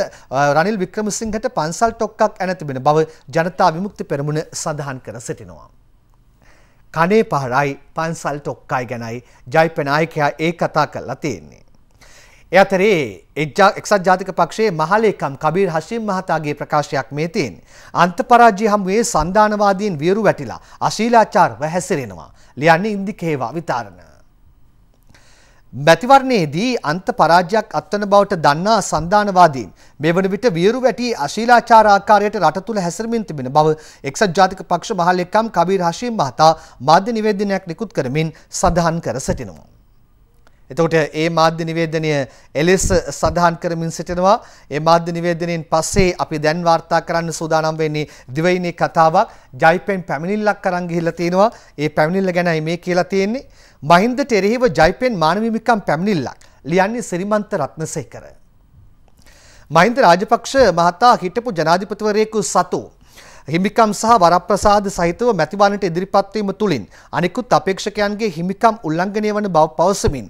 රනිල් වික්‍රමසිංහට පන්සල් ටොක්කක් ඇන තිබෙන බව ජනතා විමුක්ති පෙරමුණ සඳහන් කර සිටිනවා. කනේ පහරයි පන්සල් ටොක්කයි ගැනයි ජයිපනායකයා ඒ කතා කල්ලා තියෙන්නේ. ඒ අතරේ එක්සත් ජාතික පක්ෂයේ මහලේකම් කබීර් හෂීම් මහතාගේ ප්‍රකාශයක් මේ තියෙන්නේ. අන්තපරාජය හමුවේ සන්දානවාදීන් වියරු වැටිලා අශීලාචාරව හැසිරෙනවා. ලියන්නේ ඉන්දිකේවා විතරණ. මැතිවරණයේදී අන්ත පරාජයක් අත්වන බවට දන්නා සන්දානවාදීන් මෙවන විට වියරු වැටි අශීලාචාර ආකාරයට රට තුළ හැසිරමින් තිබෙන බව එක්සත් ජාතික පක්ෂ මහලේකම් කබීර් හෂීම් මහතා මාධ්‍ය නිවේදනයක් නිකුත් කරමින් සඳහන් කර සිටිනවා. එතකොට ඒ මාධ්‍ය නිවේදනය එලෙස සඳහන් කරමින් සිටිනවා. ඒ මාධ්‍ය නිවේදනයෙන් පස්සේ අපි දැන් වාර්තා කරන්න සූදානම් වෙන්නේ දිවයිනේ කතාවක්. ජයිපෙන් පැමිණිල්ලක් කරන් ගිහිල්ලා තිනවා. ඒ පැමිණිල්ල ගැනයි මේ කියලා තියෙන්නේ. මහින්දට එරෙහිව ජයිපෙන් මානවීමිකම් පැමිණිල්ලක්. ලියන්නේ සිරිමන්ත රත්නසේකර. මහින්ද රාජපක්ෂ මහතා හිටපු ජනාධිපතිවරයෙකු සතු හිමිකම් සහ වරප්‍රසාද සහිතව මැතිවරණයට ඉදිරිපත් වීම තුලින් අනිකුත් අපේක්ෂකයන්ගේ හිමිකම් උල්ලංඝනය වන බව පවසමින්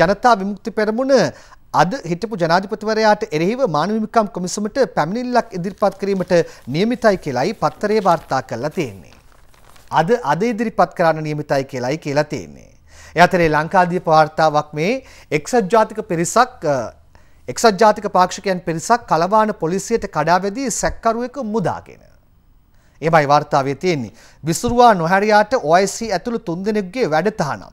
ජනතා විමුක්ති පෙරමුණ අද හිටපු ජනාධිපතිවරයාට එරෙහිව මානව හිමිකම් කොමිසමට පැමිණිල්ලක් ඉදිරිපත් කිරීමට නියමිතයි කියලයි පත්තරේ වාර්තා කරලා තියෙන්නේ. අද අද ඉදිරිපත් කරන්න නියමිතයි කියලයි කියලා තියෙන්නේ. එතරේ ලංකාදීප වාර්තාවක් මේ එක්සත් ජාතික පිරිසක් එක්සත් ජාතික පාක්ෂිකයන් පිරිසක් කලවාන පොලිසියට කඩාවැදී සැක්කරුවෙකු මුදාගෙන එමයි වාර්තාවේ තියෙන්නේ. විසුරුවා නොහැරියාට OIC ඇතුළු තුන්දෙනෙක්ගේ වැඩතහනම්.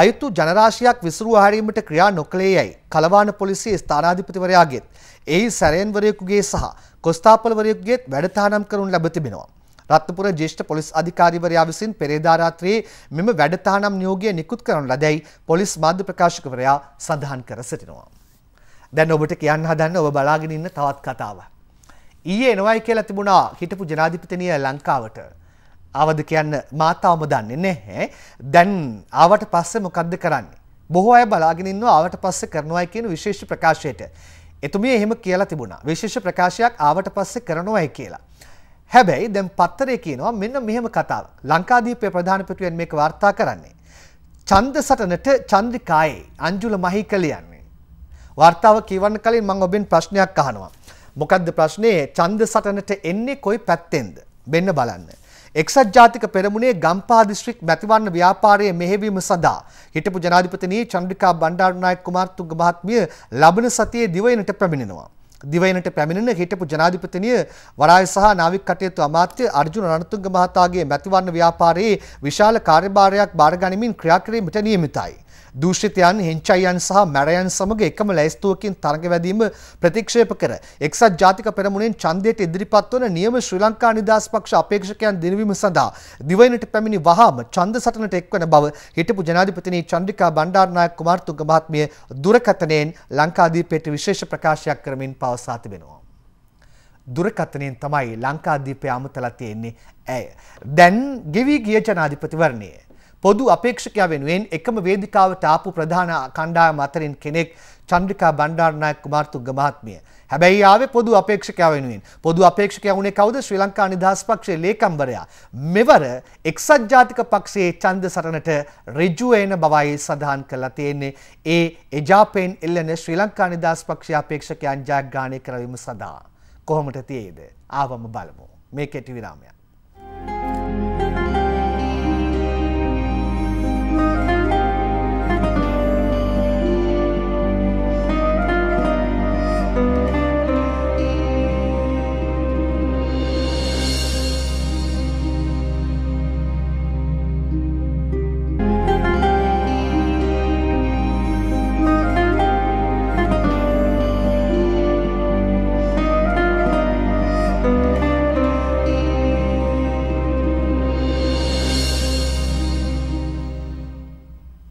අයුතු ජනරාශියක් විසුරුවා හැරීමට ක්‍රියා නොකළේ යයි කලවාන පොලිසිය ස්ථානාධිපතිවරයාගේත් එහි සැරයන්වරයෙකුගේ සහ කොස්තාපල්වරයෙකුගේත් වැඩතහනම් කරනු ලැබ තිබෙනවා. රත්නපුර ජේෂ්ඨ පොලිස් අධිකාරිවරයා විසින් පෙරේදා රාත්‍රියේ මෙම වැඩතහනම් නියෝගය නිකුත් කරන ලදැයි පොලිස් මාධ්‍ය ප්‍රකාශකවරයා සඳහන් කර සිටිනවා. දැන් ඔබට කියන්න හදන්න ඔබ බලාගෙන ඉන්න තවත් කතාවක්. ඊයේ එනවයි කියලා තිබුණා හිටපු ජනාධිපතිනිය ලංකාවට. ආවද කියන්න මාතාවම දන්නේ නැහැ. දැන් ආවට පස්සේ මොකද්ද කරන්නේ? බොහෝ අය බලාගෙන ඉන්නවා ආවට පස්සේ කරනවයි කියන විශේෂ ප්‍රකාශයට. එතුමිය එහෙම කියලා තිබුණා. විශේෂ ප්‍රකාශයක් ආවට පස්සේ කරනවයි කියලා. හැබැයි දැන් පත්තරේ කියනවා මෙන්න මෙහෙම කතාවක්. ලංකාදීපයේ ප්‍රධානපතිවෙන් මේක වාර්තා කරන්නේ. ඡන්ද සටනට චන්ද්‍රිකායේ අංජුල මහීකල යන්නේ. වාර්තාව කියවන්න කලින් මම ඔබෙන් ප්‍රශ්නයක් අහනවා. මොකක්ද ප්‍රශ්නේ ඡන්ද සටනට එන්නේ කොයි පැත්තෙන්ද? මෙන්න බලන්න. එක්සත් ජාතික පෙරමුණේ ගම්පා දිස්ත්‍රික් මැතිවරණ ව්‍යාපාරයේ මෙහෙවීම සඳහා හිටපු ජනාධිපතිනී චන්ද්‍රිකා බණ්ඩාරනායක කුමාරතුංග මහත්මිය ලබන සතියේ දිවයිනට පැමිණෙනවා. දිවයිනට පැමිණෙන හිටපු ජනාධිපතිනිය වරාය සහ නාවික කටයුතු අමාත්‍ය අර්ජුන රණතුංග මහතාගේ මැතිවරණ ව්‍යාපාරයේ විශාල කාර්යභාරයක් බාර ගනිමින් ක්‍රියා කිරීමට නියමිතයි. දූෂිතයන් හෙංචයියන් සහ මැරයන් සමග එකම ලැයිස්තුවකින් තරඟ වැදීම ප්‍රතික්ෂේප කර එක්සත් ජාතික පෙරමුණෙන් ඡන්දයට ඉදිරිපත් වන නියම ශ්‍රී ලංකා නිදහස් පක්ෂ අපේක්ෂකයන් දිනවීම සඳහා දිවයිනට පැමිණි වහාම ඡන්ද සටනට එක්වන බව හිටපු ජනාධිපතිනි චන්ද්‍රිකා බණ්ඩාරනායක කුමාරතුංග මහත්මිය දුරකථනයෙන් ලංකාදීපයට විශේෂ ප්‍රකාශයක් කරමින් පවසා තිබෙනවා. දුරකථනයෙන් තමයි ලංකාදීපය අමතලා තියෙන්නේ ඇය. දැන් ගෙවී ගිය ජනාධිපතිවරණයේ පොදු අපේක්ෂකයා වෙනුවෙන් එකම වේදිකාවට ආපු ප්‍රධාන කණ්ඩායම අතරින් කෙනෙක් චන්ද්‍රිකා බණ්ඩාරනායක කුමාරතුංග මහත්මිය. හැබැයි ආවේ පොදු අපේක්ෂකයා වෙනුවෙන්. පොදු අපේක්ෂකයා වුණේ කවුද? ශ්‍රී ලංකා නිදහස් පක්ෂයේ ලේකම්වරයා. මෙවර එක්සත් ජාතික පක්ෂයේ ඡන්ද සටනට ඍජු වෙන බවයි සඳහන් කරලා තියෙන්නේ. ඒ එජාපෙන් එල්ලෙන ශ්‍රී ලංකා නිදහස් පක්ෂයේ අපේක්ෂකයන් ජයග්‍රහණය කරවීම සඳහා. කොහොමද තියේද? ආවම බලමු. මේ කෙටි විරාමයක්.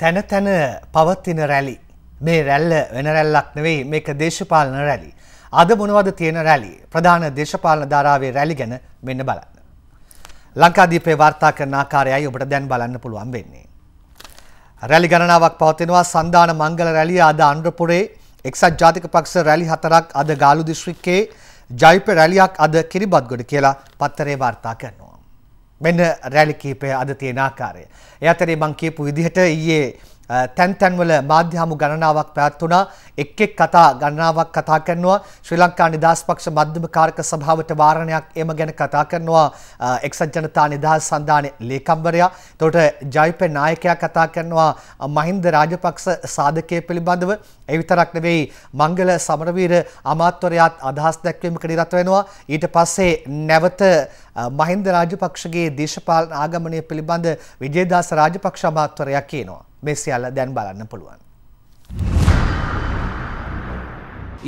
තැන තැන පවත්තින රැලි. මේ රැල්ල වෙන රැල්ලක් නෙවෙයි මේක දේශපාලන රැලි. අද මොනවද තියෙන රැලි ප්‍රධාන දේශපාලන ධාරාවේ රැලි ගැන මෙන්න බලන්න. ලංකාදීපේ වාර්තා කරන ආකාරයයි ඔබට දැන් බලන්න පුළුවන් වෙන්නේ. රැලි ගණනාවක් පවතිනවා සන්ධාන මංගල රැලිය අද අන්ඩ්‍රපුරේ එක්සත් ජාතික පක්ෂ රැලි හතරක් අද ගාලු දිශ්‍රික්කේ ජයිප රැලියක් අද කිරිබත්ගොඩ කියලා පත්තරේ වාර්තා කරනවා. මෙන්න රැලි කීපය අද තියෙන ආකාරය. ඒ අතරේ මං කියපු විදිහට ඊයේ තැන් තැන්වල මාධ්‍ය හමු ගණනාවක් පැවැත්වුණා. එක් එක් කතා ගණනාවක් කතා කරනවා. ශ්‍රී ලංකා නිදහස් පක්ෂ මධ්‍යම කාරක සභාවට වාරණයක් එම ගැන කතා කරනවා එක්සත් ජනතා නිදහස් සන්ධානයේ ලේකම්වරයා. එතකොට ජයපේ නායකයා කතා කරනවා මහින්ද රාජපක්ෂ සාධකයේ පිළිබඳව. ඒ විතරක් නෙවෙයි මංගල සමරවීර අමාත්‍යවරයාත් අදහස් දැක්වීමකට නිරත වෙනවා. ඊට පස්සේ නැවත මහින්ද රාජපක්ෂගේ දේශපාලන ආගමනය පිළිබඳ විජේදාස රාජපක්ෂ අමාත්‍යවරයා කියනවා. මේ සියල්ල දැන් බලන්න පුළුවන්.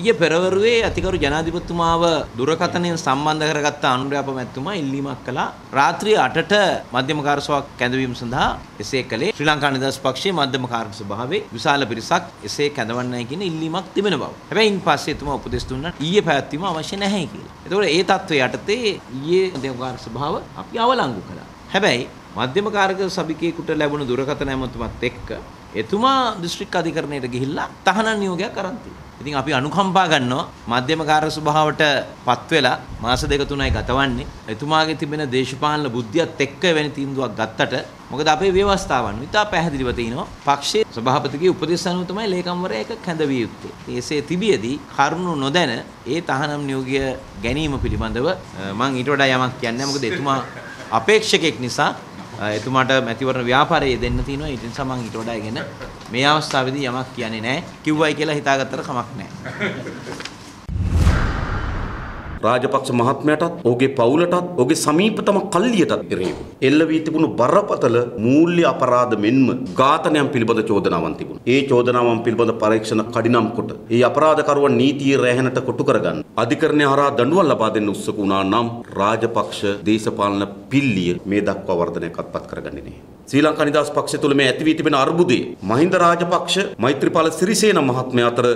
ඊය පෙරවරුවේ අතිකරු ජනාධිපතිතුමාව දුරකථනයෙන් සම්බන්ධ කරගත්ත අනුරාප මැතිතුමා ඉල්ලීමක් කළා රාත්‍රියේ 8ට මධ්‍යම කාර්සාවක් කැඳවීම සඳහා එසේ කළේ ශ්‍රී ලංකා නිදහස් පක්ෂයේ මධ්‍යම කාර්ය සභාවේ විශාල පිරිසක් එසේ කැඳවන්නයි කියන ඉල්ලීමක් තිබෙන බව. හැබැයි ඉන්පස්සේ එතුමා උපදෙස් දුන්නා ඊයේ පැවැත්වීම අවශ්‍ය නැහැ කියලා. ඒතකොට ඒ தত্ত্বය යටතේ ඊයේ මධ්‍යම කාර්ය සභාව අපි අවලංගු කළා. හැබැයි මධ්‍යම කාර්ක සභිකයෙකුට ලැබුණු දුරකථන ඇමතුමත් එක්ක එතුමා දිස්ත්‍රික් අධිකරණයට ගිහිල්ලා තහනම් නියෝගයක් අරන් ඉතින් අපි අනුකම්පා ගන්නවා මධ්‍යම කාර්ය ස්වභාවට පත් වෙලා මාස දෙක තුනයි ගතවන්නේ. එතුමාගේ තිබෙන දේශපාලන බුද්ධියත් එක්ක වෙන තීන්දුවක් ගත්තට මොකද අපේ ව්‍යවස්ථාවන් ඉතා පැහැදිලිව තියෙනවා. පක්ෂයේ සභාපතිගේ උපදෙස් අනුව තමයි ලේකම්වරයා එක කැඳවිය යුත්තේ. එසේ තිබියදී කරුණු නොදැන ඒ තහනම් නියෝගය ගැනීම පිළිබඳව මම ඊට වඩා යමක් කියන්නේ නැහැ. මොකද එතුමා අපේක්ෂකෙක් නිසා එතුමාට මැතිවරණ ව්‍යාපාරයේ දෙන්න තියෙනවා ඊට නිසා මම ඊට වඩා ඉගෙන මේ අවස්ථාවේදී යමක් කියන්නේ නැහැ කිව්වයි කියලා හිතාගත්තට කමක් නැහැ රාජපක්ෂ මහත්මයටත් ඔහුගේ පවුලටත් ඔහුගේ සමීපතම කල්ලියටත් එරෙහිව එල්ල වී තිබුණු බරපතල මූල්‍ය අපරාධ මෙන්ම ඝාතනයන් පිළිබඳ චෝදනාවන් තිබුණා. ඒ චෝදනාවන් පිළිබඳ පරීක්ෂණ කඩිනම් කොට ඒ අපරාධකරුවන් නීතියේ රැහැනට කොටු කරගන්න අධිකරණය හරහා දඬුවම් ලබා දෙන්න උත්සුක වුණා නම් රාජපක්ෂ දේශපාලන පිල්ලිය මේ දක්වා වර්ධනයක් අත්පත් කරගන්නේ නැහැ. ශ්‍රී ලංකා නිදහස් පක්ෂය තුළ මේ ඇති වී තිබෙන අර්බුදයේ මහින්ද රාජපක්ෂ මෛත්‍රීපාල සිරිසේන මහත්මයා අතර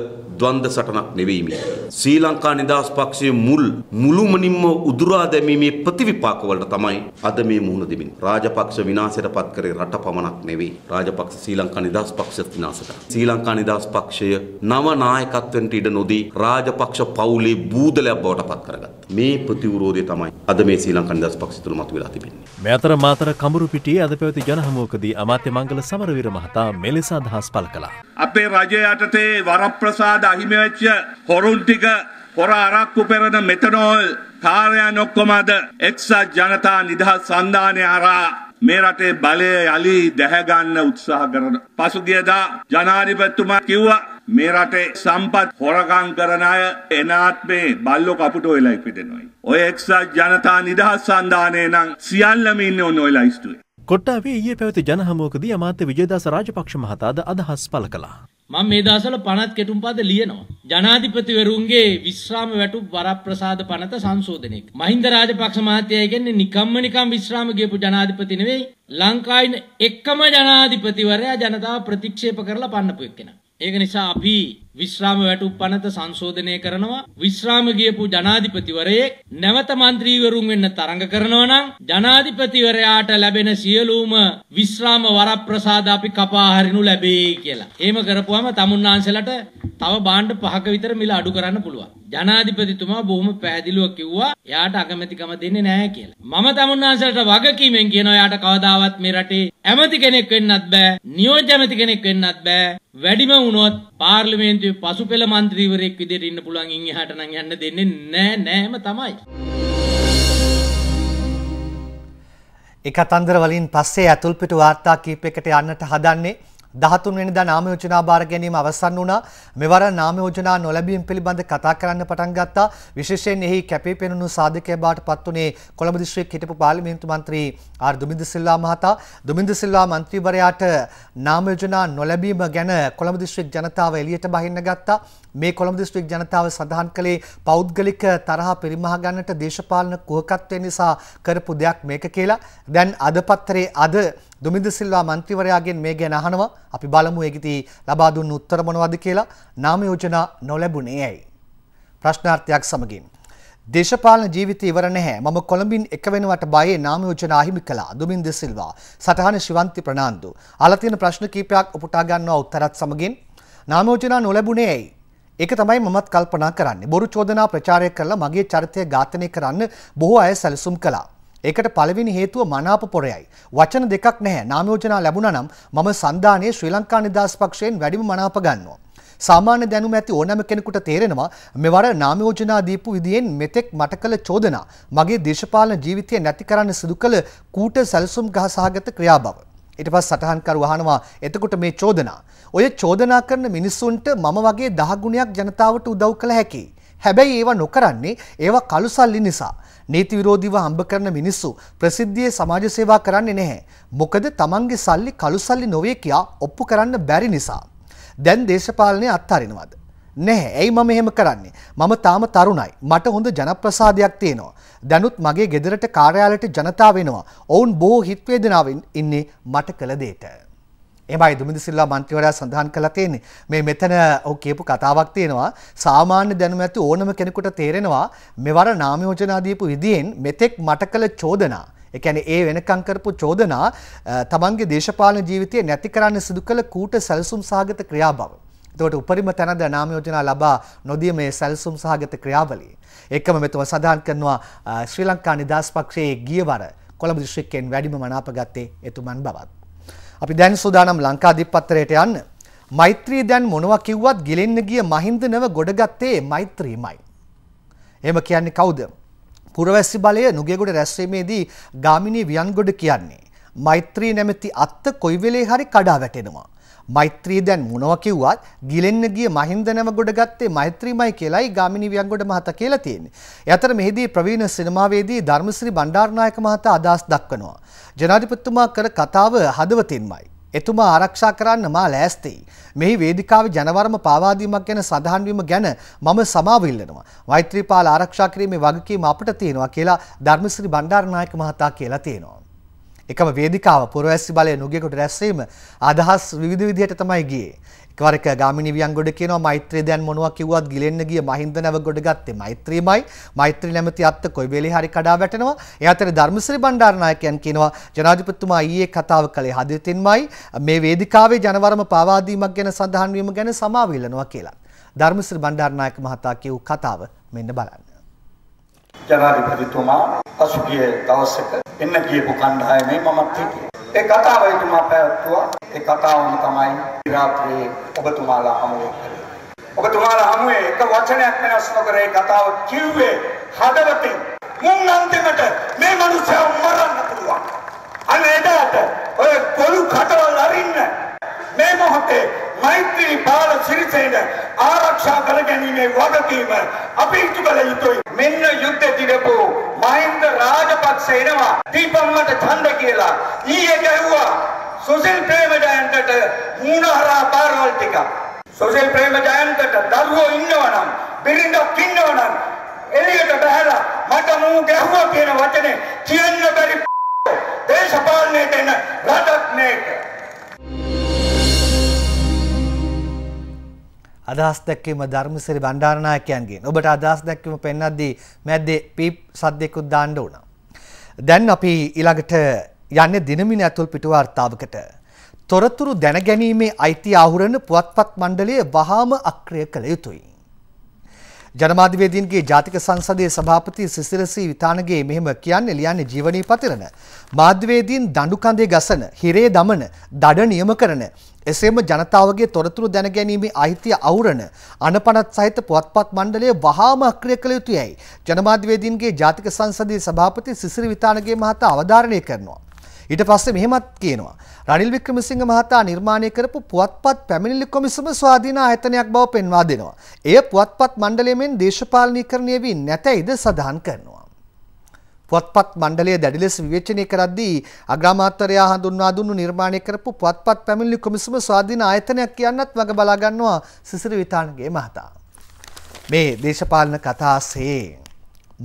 ද්වන්ද සටනක් නෙවෙයි මේ. ශ්‍රී ලංකා නිදහස් පක්ෂයේ මුල් මුළුමනින්ම උදුරා දැමීමේ ප්‍රතිවිපාකවලට තමයි අද මේ මුහුණ දෙමින්. රාජපක්ෂ විනාශයටපත් කරේ රට පමණක් නෙවෙයි. රාජපක්ෂ ශ්‍රී ලංකා නිදහස් පක්ෂයත් විනාශ කරා. ශ්‍රී ලංකා නිදහස් පක්ෂය නව නායකත්වයට ඉඩ නොදී රාජපක්ෂ පවුලේ බූදලයක් බවට පත් කරගත්තා. මේ ප්‍රතිවිරෝධය තමයි අද මේ ශ්‍රී ලංකා නිදහස් පක්ෂය තුළ මතුවලා තිබෙන්නේ. මේ අතර මාතර කඹුරුපිටියේ අද පැවති ජනහමුවකදී අමාත්‍ය මංගල සමරවීර මහතා මෙලෙස අදහස් පළ කළා. අපේ රජය යටතේ වරප්‍රසාද අහිමිවෙච්ච හොරුන් ටික හොර අරක්කු පෙරන මෙතනෝල් කාර්යයන් ඔක්කොම අද එක්සත් ජනතා නිදහස් සන්ධානය හරහා මේ රටේ බලය යලි දැහැගන්න උත්සාහ කරන. පසුගියදා ජනාධිපතිතුමා කිව්වා මේ රටේ සම්පත් හොරකම් කරන අය එනාත්මේ බල්ලෝ කපුටෝ වෙලා ඉපදෙනවායි. ඔය එක්සත් ජනතා නිදහස් සන්ධානය නම් සියල්ලම ඉන්නේ ඔන්න ඔය ලයිස්ට්ුවේ. කොට්ටාවේ ඊයේ පැවති ජනහමුවකදී අමාත්‍ය විජේදාස රාජපක්ෂ මහතාද අදහස් පළ කළා. මම මේ දවස්වල පනත් කෙටුම්පද ලියනවා. ජනාධිපතිවරුන්ගේ විශ්‍රාම වැටුප් වරප්‍රසාද පනත සංශෝධනය. මහින්ද රාජපක්ෂ මහත්තයා කියන්නේ නිකම්ම නිකම් විශ්‍රාම ගියපු ජනාධිපති නෙවෙයි. ලංකාවේ එකම ජනාධිපතිවරයා ජනතාව ප්‍රතික්ෂේප කරලා පන්නපු එක්කෙනා. ඒක නිසා අපි විශ්‍රාම වැටුප් පනත සංශෝධනය කරනවා විශ්‍රාම ගියපු ජනාධිපතිවරයෙක් නැවත മന്ത്രിවරුන් වෙන්න තරඟ කරනවා නම් ජනාධිපතිවරයාට ලැබෙන සියලුම විශ්‍රාම වරප්‍රසාද අපි කපා හරිනු ලැබේ කියලා. එහෙම කරපුවම තමුන්නාන්සලට තව බාණ්ඩ පහක විතර මිල අඩු කරන්න පුළුවන්. ජනාධිපතිතුමා බොහොම පැහැදිලිව කිව්වා එයාට අගමැතිකම දෙන්නේ නැහැ කියලා. මම තමුන්නාන්සලට වගකීමෙන් කියනවා එයාට කවදාවත් මේ රටේ ඇමති කෙනෙක් වෙන්නත් බෑ, නියෝජ්‍ය ඇමති කෙනෙක් වෙන්නත් බෑ. වැඩිම වුණොත් පාර්ලිමේන්තුවේ මන්ත්‍රී පසුපෙළ මන්ත්‍රීවරයෙක් විදිහට ඉන්න පුළුවන් ඉන් එහාට නම් යන්න දෙන්නේ නෑ නෑම තමයි. එකතන්දර වලින් පස්සේ ඇතුල්පිට වාර්තා කීපයකට යන්නට හදන්නේ 13 වෙනිදා නාම යෝජනා බාර ගැනීම අවසන් වුණා. මෙවර නාම යෝජනා නොලැබීම පිළිබඳ කතා කරන්න පටන් ගත්තා. විශේෂයෙන් එහි කැපී පෙනුණු සාධකය බවට පත් වුණේ කොළඹ දිස්ත්‍රික් හිටපු පාර්ලිමේන්තු මන්ත්‍රී ආර් දුමින්ද සිල්වා මහතා. දුමින්ද සිල්වා මන්ත්‍රීවරයාට නාම යෝජනා නොලැබීම ගැන කොළඹ දිස්ත්‍රික් ජනතාව එළියට බහින්න ගත්තා. මේ කොළඹ දිස්ත්‍රික් ජනතාව සඳහන් කළේ පෞද්ගලික තරහ පරිමහ ගන්නට දේශපාලන කුහකත්වය නිසා කරපු දෙයක් මේක කියලා. දැන් අද පත්‍රයේ අද දුමින්ද සිල්වා മന്ത്രിවරයාගෙන් මේ ගැන අහනවා. අපි බලමු ඒකදී ලබා දුන්න උත්තර මොනවද කියලා. නාම යෝජනා නොලැබුණේ ඇයි? ප්‍රශ්නාර්ථයක් සමගින් දේශපාලන ජීවිත ඉවර නැහැ. මම කොළඹින් එක වෙනවට බයේ නාම යෝජනා අහිමි කළා. දුමින්ද සිල්වා. සටහන ශිවන්ති ප්‍රනාන්දු. අහලා තියෙන ප්‍රශ්න කීපයක් උපුටා ගන්නවා උත්තරත් සමගින්. නාම යෝජනා නොලැබුණේ ඇයි? ඒක තමයි මමත් කල්පනා කරන්නේ. බොරු චෝදනා ප්‍රචාරය කරලා මගේ චරිතය ඝාතනය කරන්න බොහෝ අය සැලසුම් කළා. ඒකට පළවෙනි හේතුව මනාප පොරයයි. වචන දෙකක් නැහැ. නාමයෝජනා ලැබුණා නම් මම සන්දානයේ ශ්‍රී ලංකා නිදහස් පක්ෂයෙන් වැඩිම මනාප ගන්නවා. සාමාන්‍ය දැනුම ඇති ඕනෑම කෙනෙකුට තේරෙනවා මෙවර නාමයෝජනා දීපු විදියෙන් මෙතෙක් මට කළ චෝදනා මගේ දේශපාලන ජීවිතය නැති කරන්න සිදු කළ කූට සැලසුම් ගහ සහගත ක්‍රියාබව. ඊට පස්සේ සටහන්කරු අහනවා එතකොට මේ චෝදනා ඔය චෝදනා කරන මිනිස්සුන්ට මම වගේ දහ ගුණයක් ජනතාවට උදව් කළ හැකි. හැබැයි ඒවා නොකරන්නේ ඒවා කළු සල්ලි නිසා. නීති විරෝධීව හම්බ කරන මිනිස්සු ප්‍රසිද්ධියේ සමාජ සේවා කරන්නේ නැහැ. මොකද Tamange සල්ලි කළු සල්ලි නොවේ කියා ඔප්පු කරන්න බැරි නිසා. දැන් දේශපාලනය අත්හරිනවද? නැහැ. ඇයි මම එහෙම කරන්නේ? මම තාම තරුණයි. මට හොඳ ජනප්‍රසාදයක් තියෙනවා. දැනුත් මගේ ගෙදරට කාර්යාලයට ජනතාව එනවා. ඔවුන් බොහෝ හිත් වේදනාවෙන් ඉන්නේ මට කළ දෙයට. එමයි දුමිදිසිල්ලා මන්ත්‍රවරයා සඳහන් කළා තියෙන්නේ. මේ මෙතන ඔහු කියපු කතාවක් තියෙනවා. සාමාන්‍ය දැනුම ඇති ඕනම කෙනෙකුට තේරෙනවා මෙවර නාම යෝජනා දීපු විදියෙන් මෙතෙක් මට කළ චෝදනා. ඒ කියන්නේ ඒ වෙනකම් කරපු චෝදනා තමන්ගේ දේශපාලන ජීවිතය නැති කරන්න සිදු කළ කූට සැලසුම් සහගත ක්‍රියාබව. එතකොට උපරිම තැනද නාම යෝජනා ලබා නොදී මේ සැලසුම් සහගත ක්‍රියාවලිය. එකම මෙතුම සඳහන් කරනවා ශ්‍රී ලංකා නිදහස් පක්ෂයේ ගියවර කොළඹ දිස්ත්‍රික්කයෙන් වැඩිම මනාප ගත්තේ එතුමන් බවත්. අපි දැන් සූදානම් ලංකාධිපත්තරයට යන්න. මෛත්‍රී දැන් මොනවා කිව්වත් ගිලෙන්න ගිය මහින්ද නව ගොඩගත්තේ මෛත්‍රීමයි. එහෙම කියන්නේ කවුද? පුරවැසි බලය නුගේගොඩ රැස්වීමේදී ගාමිණී වියන්ගොඩ කියන්නේ මෛත්‍රී නැමැති අත්ත කොයි වෙලේ හරි කඩා වැටෙනවා. මෛත්‍රී දැන් මොනව කිව්වත් ගිලෙන්න ගිය මහින්ද නැම ගොඩගත්තේ මෛත්‍රීමයි කියලායි ගාමිණී වියන්ගොඩ මහතා කියලා තියෙන්නේ. ඒ අතර මෙහිදී ප්‍රවීණ සිනමාවේදී ධර්මශ්‍රී බණ්ඩාරනායක මහතා අදහස් දක්වනවා. ජනාධිපතිතුමා කර කතාව හදවතින්මයි. එතුමා ආරක්ෂා කරන්න මා ලෑස්තියි. මෙහි වේදිකාවේ ජනවර්ම පාවාදීමක් ගැන සඳහන් වීම ගැන මම සමාව ඉල්ලනවා. මෛත්‍රීපාල ආරක්ෂා කිරීමේ වගකීම අපට තියෙනවා කියලා ධර්මශ්‍රී බණ්ඩාරනායක මහතා කියලා තියෙනවා. එකම වේදිකාව පුරවැසි බලය නුගයකට රැස්වීම අදහස් විවිධ විදිහට තමයි ගියේ. එකවරක ගාමිණී වියන්ගොඩ කියනවා මෛත්‍රිය දැන් මොනවා කිව්වත් ගිලෙන්න ගිය මහින්ද නැව ගොඩ ගත්තේ මෛත්‍රියමයි. මෛත්‍රී නැමැති අත්ත කොයි වෙලේ හරි කඩා වැටෙනවා. ඒ අතර ධර්මශ්‍රී බණ්ඩාරනායකයන් කියනවා ජනාධිපතිතුමා ඊයේ කතාව කළේ හදිතින්මයි මේ වේදිකාවේ ජනවරම පාවා දීමක් ගැන සඳහන් වීම ගැන සමාව ඉල්ලනවා කියලා. ධර්මශ්‍රී බණ්ඩාරනායක මහතා කියූ කතාව මෙන්න බලන්න. ජනාධිපතිතුමා පසුගිය දවසක එන්න ගියපු කණ්ඩායමේ මමත් හිටියේ. ඒ කතාව එතුමා පැවැත්තුවා. ඒ කතාවම තමයි රාත්‍රියේ ඔබතුමාලා හමු වෙන්නේ. ඔබතුමාලා හමුවේ එක වචනයක් වෙනස් නොකර ඒ කතාව කිව්වේ හදවතින්. මුන් අන්තිමට මේ මිනිස්සු මරන්න පුළුවන්. අනේ එදාට ඔය ගොළු කටවල් අරින්න මේ මොහොතේ මෛත්‍රී බාල සිරිසේන ආරක්ෂා කර ගැනීමේ වගකීම අපි ඉටු කළ යුතුයි. මෙන්න යුද්ධ දිනපු මහින්ද රාජපක්ෂ එනවා දීපම්මට ඡන්ද කියලා. ඊයේ ගැහුවා සුසිල් ප්‍රේමජයන්තට මූණ හරහා පාරවල් ටික. සුසිල් ප්‍රේමජයන්තට දරුවෝ ඉන්නවනම් බිරිඳක් ඉන්නවනම් එළියට බහැලා මට මූ ගැහුවා කියන වචනේ කියන්න බැරි දේශපාලනයේ දෙන රටක් නේක. අදහස් දැක්වීම ධර්මසිරි බණ්ඩාරනායකයන්ගෙන්. ඔබට අදහස් දැක්වීම පෙන්වද්දී මැද්දේ පීප් සද්දෙකුත් දාන්න වුණා. දැන් අපි ඊළඟට යන්නේ දිනමින ඇතුල් පිටු වාර්තාවකට. තොරතුරු දැනගැනීමේ අයිතිය ආහුරන පුවත්පත් මණ්ඩලය වහාම අක්‍රිය කළ යුතුයි. ජනමාධිවේදීන්ගේ ජාතික සංසදයේ සභාපති සිසිරසී විතානගේ මෙහෙම කියන්නේ ලියන්නේ ජීවනී පතිරන. මාධ්‍යවේදීන් දඬු කඳේ ගසන, හිරේ දමන, දඩ නියම කරන, එසේම ජනතාවගේ තොරතුරු දැනගැනීමේ අයිතිය අවුරන අනපනත් සහිත පුවත්පත් මණ්ඩලය වහාම අක්‍රිය කළ යුතුයයි. ජනමාධ්‍යවේදීන්ගේ ජාතික සංසදයේ සභාපති සිසිරි විතානගේ මහතා අවධාරණය කරනවා. ඊට පස්සේ මෙහෙමත් කියනවා. රනිල් වික්‍රමසිංහ මහතා නිර්මාණය කරපු පුවත්පත් පැමිණිලි කොමිසම ස්වාධීන ආයතනයක් බව පෙන්වා දෙනවා. එය පුවත්පත් මණ්ඩලයෙන් දේශපාලනීකරණය වී නැතැයිද සඳහන් කරනවා. පුවත්පත් මණ්ඩලය දැඩි ලෙස විවේචනය කරද්දී අග්‍රාමාත්‍යරයා හඳුන්වා දුන්නු නිර්මාණය කරපු පුවත්පත් පැමිණිලි කොමිසම ස්වාධීන ආයතනයක් කියන්නත් වග බලා ගන්නවා සිසිර විතානගේ මහතා. මේ දේශපාලන කතාසේ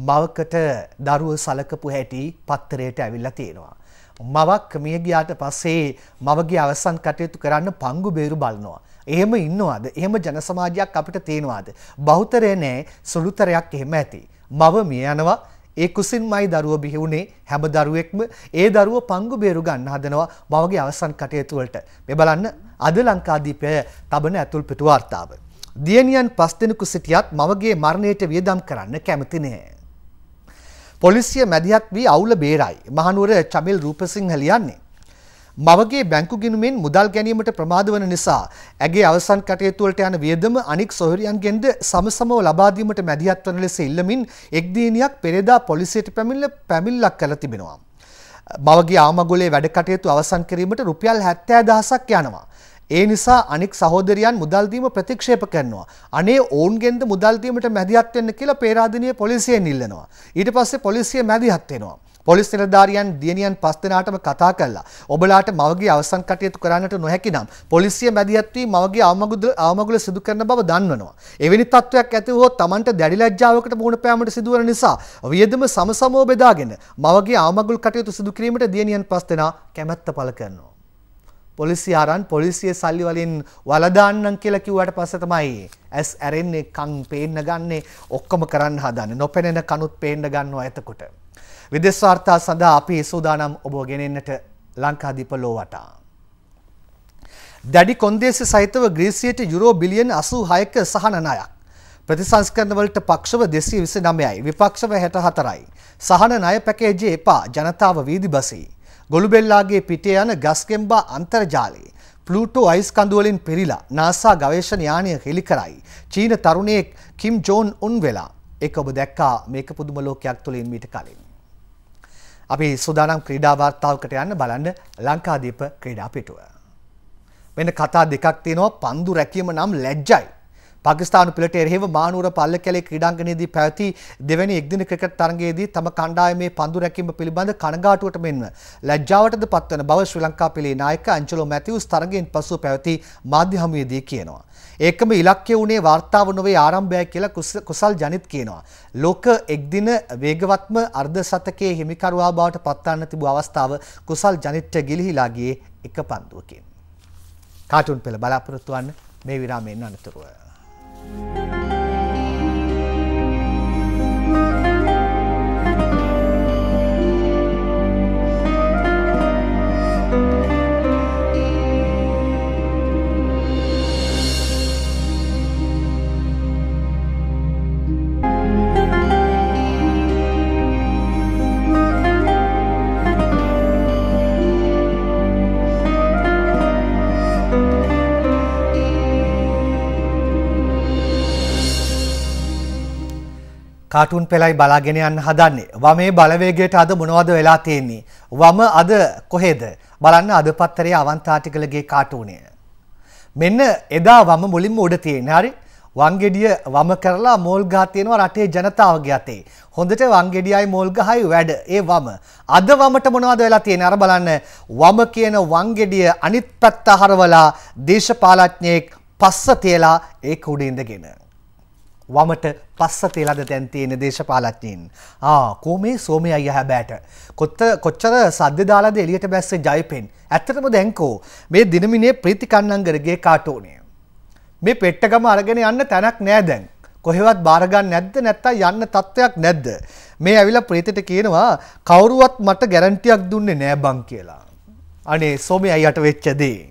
මවකට දරුව සලකපු හැටි පත්තරයට ඇවිල්ලා තියෙනවා. මවක් මිය ගියාට පස්සේ මවගේ අවසන් කටයුතු කරන්න පංගු බේරු බලනවා. එහෙම ඉන්නවාද? එහෙම ජන සමාජයක් අපිට තියෙනවාද? බහුතරය නෑ සුළුතරයක් එහෙම ඇති. මව මිය යනවා ඒ කුසින්මයි දරුව බිහි වුණේ හැම දරුවෙක්ම ඒ දරුව පංගු බේරු ගන්න හදනවා මවගේ අවසන් කටයුතු වලට. මේ බලන්න අද ලංකාදීපය තබන ඇතුල් පිටු වාර්තාව. දියණියන් පස් දෙනෙකු සිටියත් මවගේ මරණයට වියදම් කරන්න කැමති නෑ. පොලිසිය මැදිහත් වී අවුල බේරයි. මහනුවර චමිල් රූපසිංහ ලියන්නේ. මවගේ බැංකු ගිණුමෙන් මුදල් ගැනීමට ප්‍රමාද වන නිසා ඇගේ අවසන් කටයුතු වලට යන වියදම අනික් සොහොරියන්ගෙන්ද සමසමව ලබා දීමට මැදිහත් වන ලෙස ඉල්ලමින් එක් දිනියක් පෙරේදා පොලිසියට පැමිණ පැමිණිල්ලක් කළ තිබෙනවා. මවගේ ආමගොලේ වැඩ කටයුතු අවසන් කිරීමට රුපියල් 70000ක් යනවා. ඒ නිසා අනික් සහෝදරයන් මුදල් දීම ප්‍රතික්ෂේප කරනවා. අනේ ඔවුන්ගෙන්ද මුදල් දීමට මැදිහත් වෙන්න කියලා පේරාදෙණිය පොලිසියෙන් ඉල්ලනවා. ඊට පස්සේ පොලිසිය මැදිහත් වෙනවා. පොලිස් නිලධාරියන් දියණියන් පස් දෙනාටම කතා කළා. ඔබලාට මවගේ අවසන් කටයුතු කරන්නට නොහැකි නම් පොලිසිය මැදිහත් වී මවගේ අවමගුල සිදු කරන බව දන්වනවා. එවැනි තත්ත්වයක් ඇති වුවොත් Tamanට දැඩි ලැජ්ජාවකට මුහුණ පෑමට සිදුවන නිසා වියදම සමසමව බෙදාගෙන මවගේ අවමගුල් කටයුතු සිදු කිරීමට දියණියන් පස් දෙනා කැමැත්ත පළ කරනවා. පොලිසිය අරන් පොලිසිය සල්ලි වලින් වලදාන්නම් කියලා කිව්වට පස්සේ තමයි ඇස් ඇරෙන්නේ කන් පේන්න ගන්නේ ඔක්කොම කරන්න හදන්නේ නොපෙනෙන කනුත් පේන්න ගන්නවා එතකොට විදේශ වාර්තා සඳහා අපි සූදානම් ඔබ ගෙනෙන්නට ලංකාදීප ලෝ වටා දැඩි කොන්දේසි සහිතව ග්‍රීසියට යුරෝ බිලියන් 86ක සහන ණයක් ප්‍රතිසංස්කරණ වලට පක්ෂව 229යි විපක්ෂව 64යි සහන ණය පැකේජය එපා ජනතාව වීදි බසී ගොළුබෙල්ලාගේ පිටේ යන ගස්කෙම්බා අන්තර්ජාලයේ ප්ලූටෝ අයිස් කඳුවලින් පිරිලා නාසා ගවේෂණ යානය හෙළි කරයි. චීන තරුණයෙක් කිම් ජෝන් උන් වෙලා එක ඔබ දැක්කා මේක පුදුම ලෝකයක් තුළින් මීට කලින්. අපි සුදානම් ක්‍රීඩා වාර්තාවකට යන්න බලන්න ලංකාදීප ක්‍රීඩා පිටුව. වෙන කතා දෙකක් තියෙනවා පන්දු රැකීම නම් ලැජ්ජයි. පාකිස්ාන පිට එරෙව මානුවර පල්ල කැලේ ක්‍රඩාංගනයේදී පැවති දෙවැනි එක්දින ක්‍රිකට් තරගයේදී තම කණ්ඩායමේ පන්දු රැකීම පිළිබඳ කණගාටුවට මෙන්ම ලැජ්ජාවටද පත්වන බව ශ්‍රී ලංකා පිළේ නායක අංචලෝ මැතිවස් තරගයෙන් පසු පැවති මාධ්‍ය හමුවේදී කියනවා. ඒකම ඉලක්කය වුණේ වාර්තාව නොවේ ආරම්භය කියලා කුසල් ජනිත් කියනවා. ලෝක එක්දින වේගවත්ම අර්ධ සතකයේ හිමිකරුවා බවට පත්වන්න තිබූ අවස්ථාව කුසල් ජනිත්ට ගිලිහිලාගේ එක පන්දුවකින්. කාටුන් පෙළ බලාපොරොත්තුවන්න මේ විරාමයෙන් අනතුරුව. Bye. කාටුන් පෙළයි බලාගෙන යන්න හදන්නේ. වමේ බලවේගයට අද මොනවද වෙලා තියෙන්නේ? වම අද කොහෙද? බලන්න අද පත්තරේ අවන්තාටිකලගේ කාටුනේ. මෙන්න එදා වම මුලින්ම උඩ තියෙන්නේ. හරි. වංගෙඩිය වම කරලා මෝල් ගහ තියෙනවා රටේ ජනතාවගේ අතේ. හොඳට වංගෙඩියයි මෝල් ගහයි වැඩ. ඒ වම. අද වමට මොනවද වෙලා තියෙන්නේ? අර බලන්න. වම කියන වංගෙඩිය අනිත් පැත්ත හරවලා දේශපාලඥයෙක් පස්ස තියලා ඒක උඩ ඉඳගෙන. වමට පස්සතේ ලද තැන් තියෙන දේශපාලඥයින්. ආ කොමේ සෝමේ අයියා හැබෑට. කොත්ත කොච්චර සද්ද දාලාද එළියට බැස්සේ ජයපෙන්. ඇත්තටම දැන්කෝ මේ දිනමිනේ ප්‍රීති කන්නංගරගේ කාටෝනය. මේ පෙට්ටගම අරගෙන යන්න තැනක් නෑ දැන්. කොහෙවත් බාරගන්න නැද්ද නැත්තම් යන්න තත්වයක් නැද්ද? මේ ඇවිල්ලා ප්‍රීතිට කියනවා කවුරුවත් මට ගැරන්ටියක් දුන්නේ නෑ බං කියලා. අනේ සෝමේ අයියාට වෙච්ච දේ.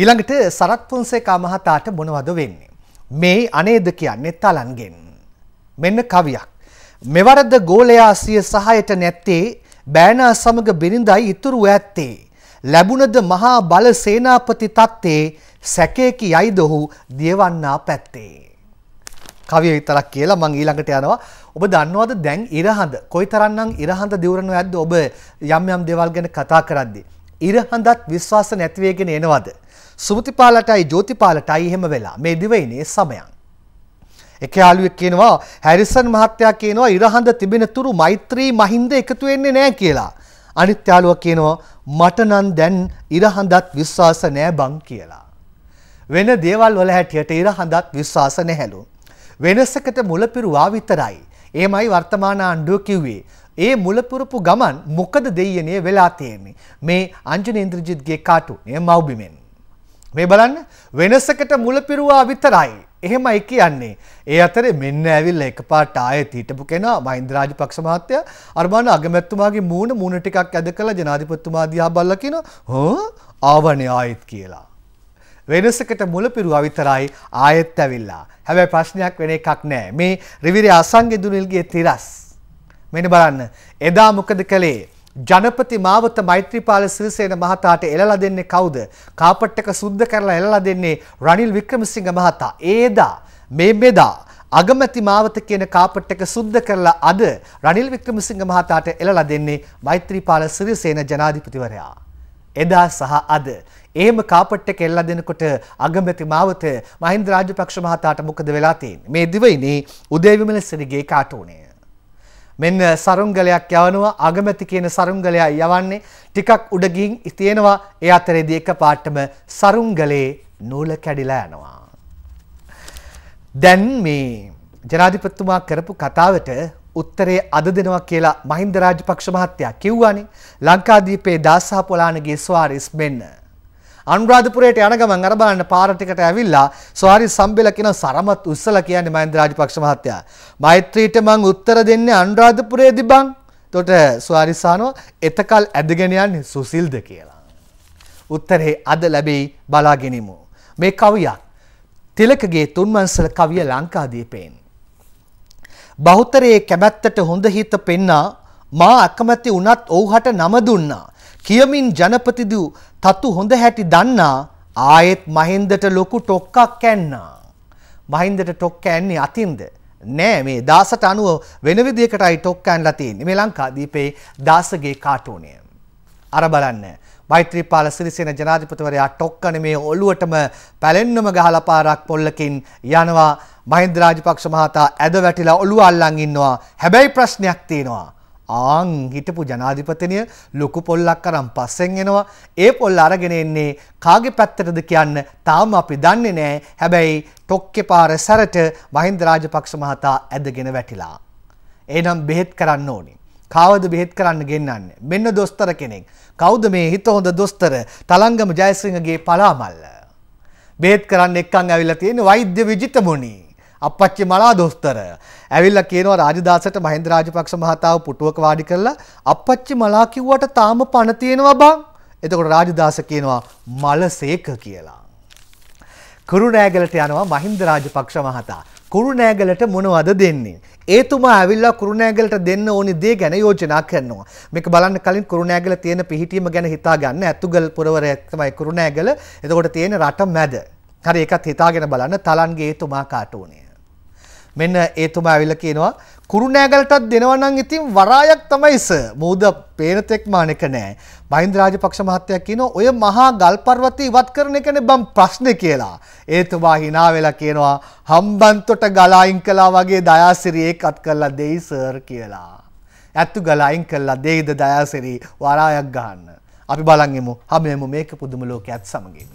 ඊළඟට සරත් පුන්සේකා මහතාට මොනවද වෙන්නේ? මේ අනේද කියන්නේ තලන්ගෙන්. මෙන්න කවියක්. මෙවරද ගෝලයා සිය සහයට නැත්තේ බෑනා සමග බිරිඳයි ඉතුරු ඇත්තේ. ලැබුණද මහා බල සේනාපති තත්තේ සැකේකි යයිද ඔහු දියවන්නා පැත්තේ. කවිය විතරක් කියලා මං ඊළඟට යනවා. ඔබ දන්නවද දැන් ඉරහඳ කොයිතරම්නම් ඉරහඳ දිවුරනවා ඇද්ද ඔබ යම් යම් දේවල් ගැන කතා කරද්දී. ඉරහඳත් විශ්වාස නැති වෙගෙන එනවද? සුමතිපාලටයි ජෝතිපාලටයි එහෙම වෙලා මේ දිවයිනේ සමයන්. එක යාළුවෙක් කියනවා හැරිසන් මහත්තයා කියනවා ඉරහඳ තිබෙන තුරු මෛත්‍රී මහින්ද එකතු වෙන්නේ නැහැ කියලා. අනිත් යාළුවා කියනවා මට නම් දැන් ඉරහඳත් විශ්වාස නැහැ බං කියලා. වෙන දේවල් වල හැටියට ඉරහඳත් විශ්වාස නැහැලු. වෙනසකට මුලපිරුවා විතරයි. එහෙමයි වර්තමාන ආණ්ඩුව කිව්වේ. ඒ මුලපුරපු ගමන් මොකද දෙයනේ වෙලා තියෙන්නේ. මේ අංජනේන්ද්‍රජිත්ගේ කාටු එම මව්බිමෙන්. මේ බලන්න වෙනසකට මුලපිරුවා විතරයි. එහෙමයි කියන්නේ. ඒ අතරේ මෙන්න ඇවිල්ලා එකපාරට ආයෙත් හිටපු කෙනා මහින්ද රාජපක්ෂ මහත්තයා අර්මාන අගමැතිතුමාගේ මූණ මූණ ටිකක් ඇද කළා ජනාධිපතිතුමා දිහා බලලා කියනවා "හෝ ආවනේ ආයෙත්" කියලා. වෙනසකට මුලපිරුවා විතරයි ආයෙත් ඇවිල්ලා. හැබැයි ප්‍රශ්නයක් වෙන එකක් නෑ. මේ රිවිරේ අසංගෙදුනිල්ගේ තිරස්. මෙන්න බලන්න. එදා මොකද කළේ? ජනපති මාවත මෛත්‍රීපාල සිරිසේන මහතාට එළලා දෙන්නේ කවුද? කාපට් එක සුද්ධ කරලා එළලා දෙන්නේ රනිල් වික්‍රමසිංහ මහතා. ඒදා මේ මෙදා අගමැති මාවත කියන කාපට් එක සුද්ධ කරලා අද රනිල් වික්‍රමසිංහ මහතාට එළලා දෙන්නේ මෛත්‍රීපාල සිරිසේන ජනාධිපතිවරයා. එදා සහ අද එහෙම කාපට් එක එල්ලා දෙනකොට අගමැති මාවත මහින්ද රාජපක්ෂ මහතාට මොකද වෙලා තියෙන්නේ? මේ දිවයිනේ උදේවිමල සිරිගේ කාටුනේ මෙන්න සරුංගලයක් යවනවා අගමැති කියන සරුංගලයා යවන්නේ ටිකක් උඩ ගිහින් තියෙනවා ඒ අතරේදී එකපාරටම සරුංගලේ නූල කැඩිලා යනවා. දැන් මේ ජනාධිපතිතුමා කරපු කතාවට උත්තරේ අද දෙනවා කියලා මහින්ද රාජපක්ෂ මහත්තයා කිව්වානේ ලංකාදීපේ දාසහ පොලානගේ ස්වාරිස් මෙන්න අනුරාධපුරයට යන ගමන් අර බලන්න පාර ටිකට ඇවිල්ලා සෝහරි සම්බෙල කියන සරමත් උස්සලා කියන්නේ මහින්ද රාජපක්ෂ මහත්තයා. මෛත්‍රීට මං උත්තර දෙන්නේ අනුරාධපුරයේදී බං. එතකොට සෝහරි සානෝ එතකල් ඇදගෙන යන්නේ සුසිල්ද කියලා. උත්තරේ අද ලැබෙයි බලාගෙනිමු. මේ කවියක් තිලකගේ තුන්වන්සල කවිය ලංකාදීපයෙන්. බහුතරයේ කැමැත්තට හොඳ හිත පෙන්නා මා අකමැති වුණත් ඔවුහට නම දුන්නා. කියමින් ජනපතිදු තතු හොඳ හැටි දන්නා ආයෙත් මහින්දට ලොකු ටොක්කක් කැන්නා. මහින්දට ටොක් කෑන්නේ අතින්ද. නෑ මේ දාසට අනුව වෙන විදිහකටයි ටොක් කෑන්ලා තියෙන්නේ මේ ලංකාදීපේ දාසගේ කාටුණය. අර බලන්න. මෛත්‍රීපාල සිරිසේන ජනාධිපතිවරයා ටොක්කන මේ ඔළුවටම පැලෙන්නම ගහලා පාරක් පොල්ලකින් යනවා මහින්ද රාජපක්ෂ මහතා ඇද වැටිලා ඔළුව අල්ලන් ඉන්නවා. හැබැයි ප්‍රශ්නයක් තියෙනවා. ආං හිටපු ජනාධිපතිනිය ලොකු පොල්ලක් අරන් පස්සෙන් එනවා. ඒ පොල් අරගෙන එන්නේ කාගේ පැත්තටද කියන්න තාම අපි දන්නේ නෑ. හැබැයි ටොක්කේ පාර සැරට මහින්ද රාජපක්ෂ මහතා ඇදගෙන වැටිලා. එහෙනම් බෙහෙත් කරන්න ඕනේ. කාවද බෙහෙත් කරන්න ගෙන්න්නන්නේ. මෙන්න දොස්තර කෙනෙක්. කෞද මේ හිත හොඳ දොස්තර තලංගම ජයසිංහගේ පලාමල්ල. බෙහෙත් කරන්න එක්කං ඇවිල්ලා තියෙන වෛද්‍ය විජිතමුණි. අපච්චි මලා දොස්තර. ඇවිල්ලා කියනවා රාජදාසට මහින්ද රාජපක්ෂ මහතාව පුටුවක වාඩි කරලා අපච්චි මලා කිව්වට තාම පණ තියෙනවා බං. එතකොට රාජදාස කියනවා මලසේක කියලා. කුරුණෑගලට යනවා මහින්ද රාජපක්ෂ මහතා. කුරුණෑගලට මොනවද දෙන්නේ. ඒතුමා ඇවිල්ලා කුරුණෑගලට දෙන්න ඕනි දේ ගැන යෝජනා කරනවා. මේක බලන්න කලින් කුරුණෑගල තියෙන පිහිටීම ගැන හිතා ගන්න ඇතුගල් පුරවරයක් තමයි කුරුණෑගල. එතකොට තියෙන රට මැද. හරි ඒකත් හිතාගෙන බලන්න තලන්ගේ ඒතුමා කාටුනේ. මෙන්න ඒතුමා ඇවිල්ලා කියනවා කුරුණෑගලටත් දෙනවා නම් ඉතින් වරායක් තමයි ස මූද පේන තෙක් මානක නෑ මහින්ද රාජපක්ෂ මහත්තයා කියනවා ඔය මහා ගල් පර්වතය ඉවත් කරන එකනේ බම් ප්‍රශ්නේ කියලා ඒතුමා hina වෙලා කියනවා හම්බන්තොට ගල අයින් කළා වගේ දයාසිරි ඒකත් කරලා දෙයි සර් කියලා ඇත්තු ගල අයින් කළා දෙයිද දයාසිරි වරායක් ගහන්න අපි බලන් ඉමු හැමෙම මේක පුදුම ලෝකයක් සමගින්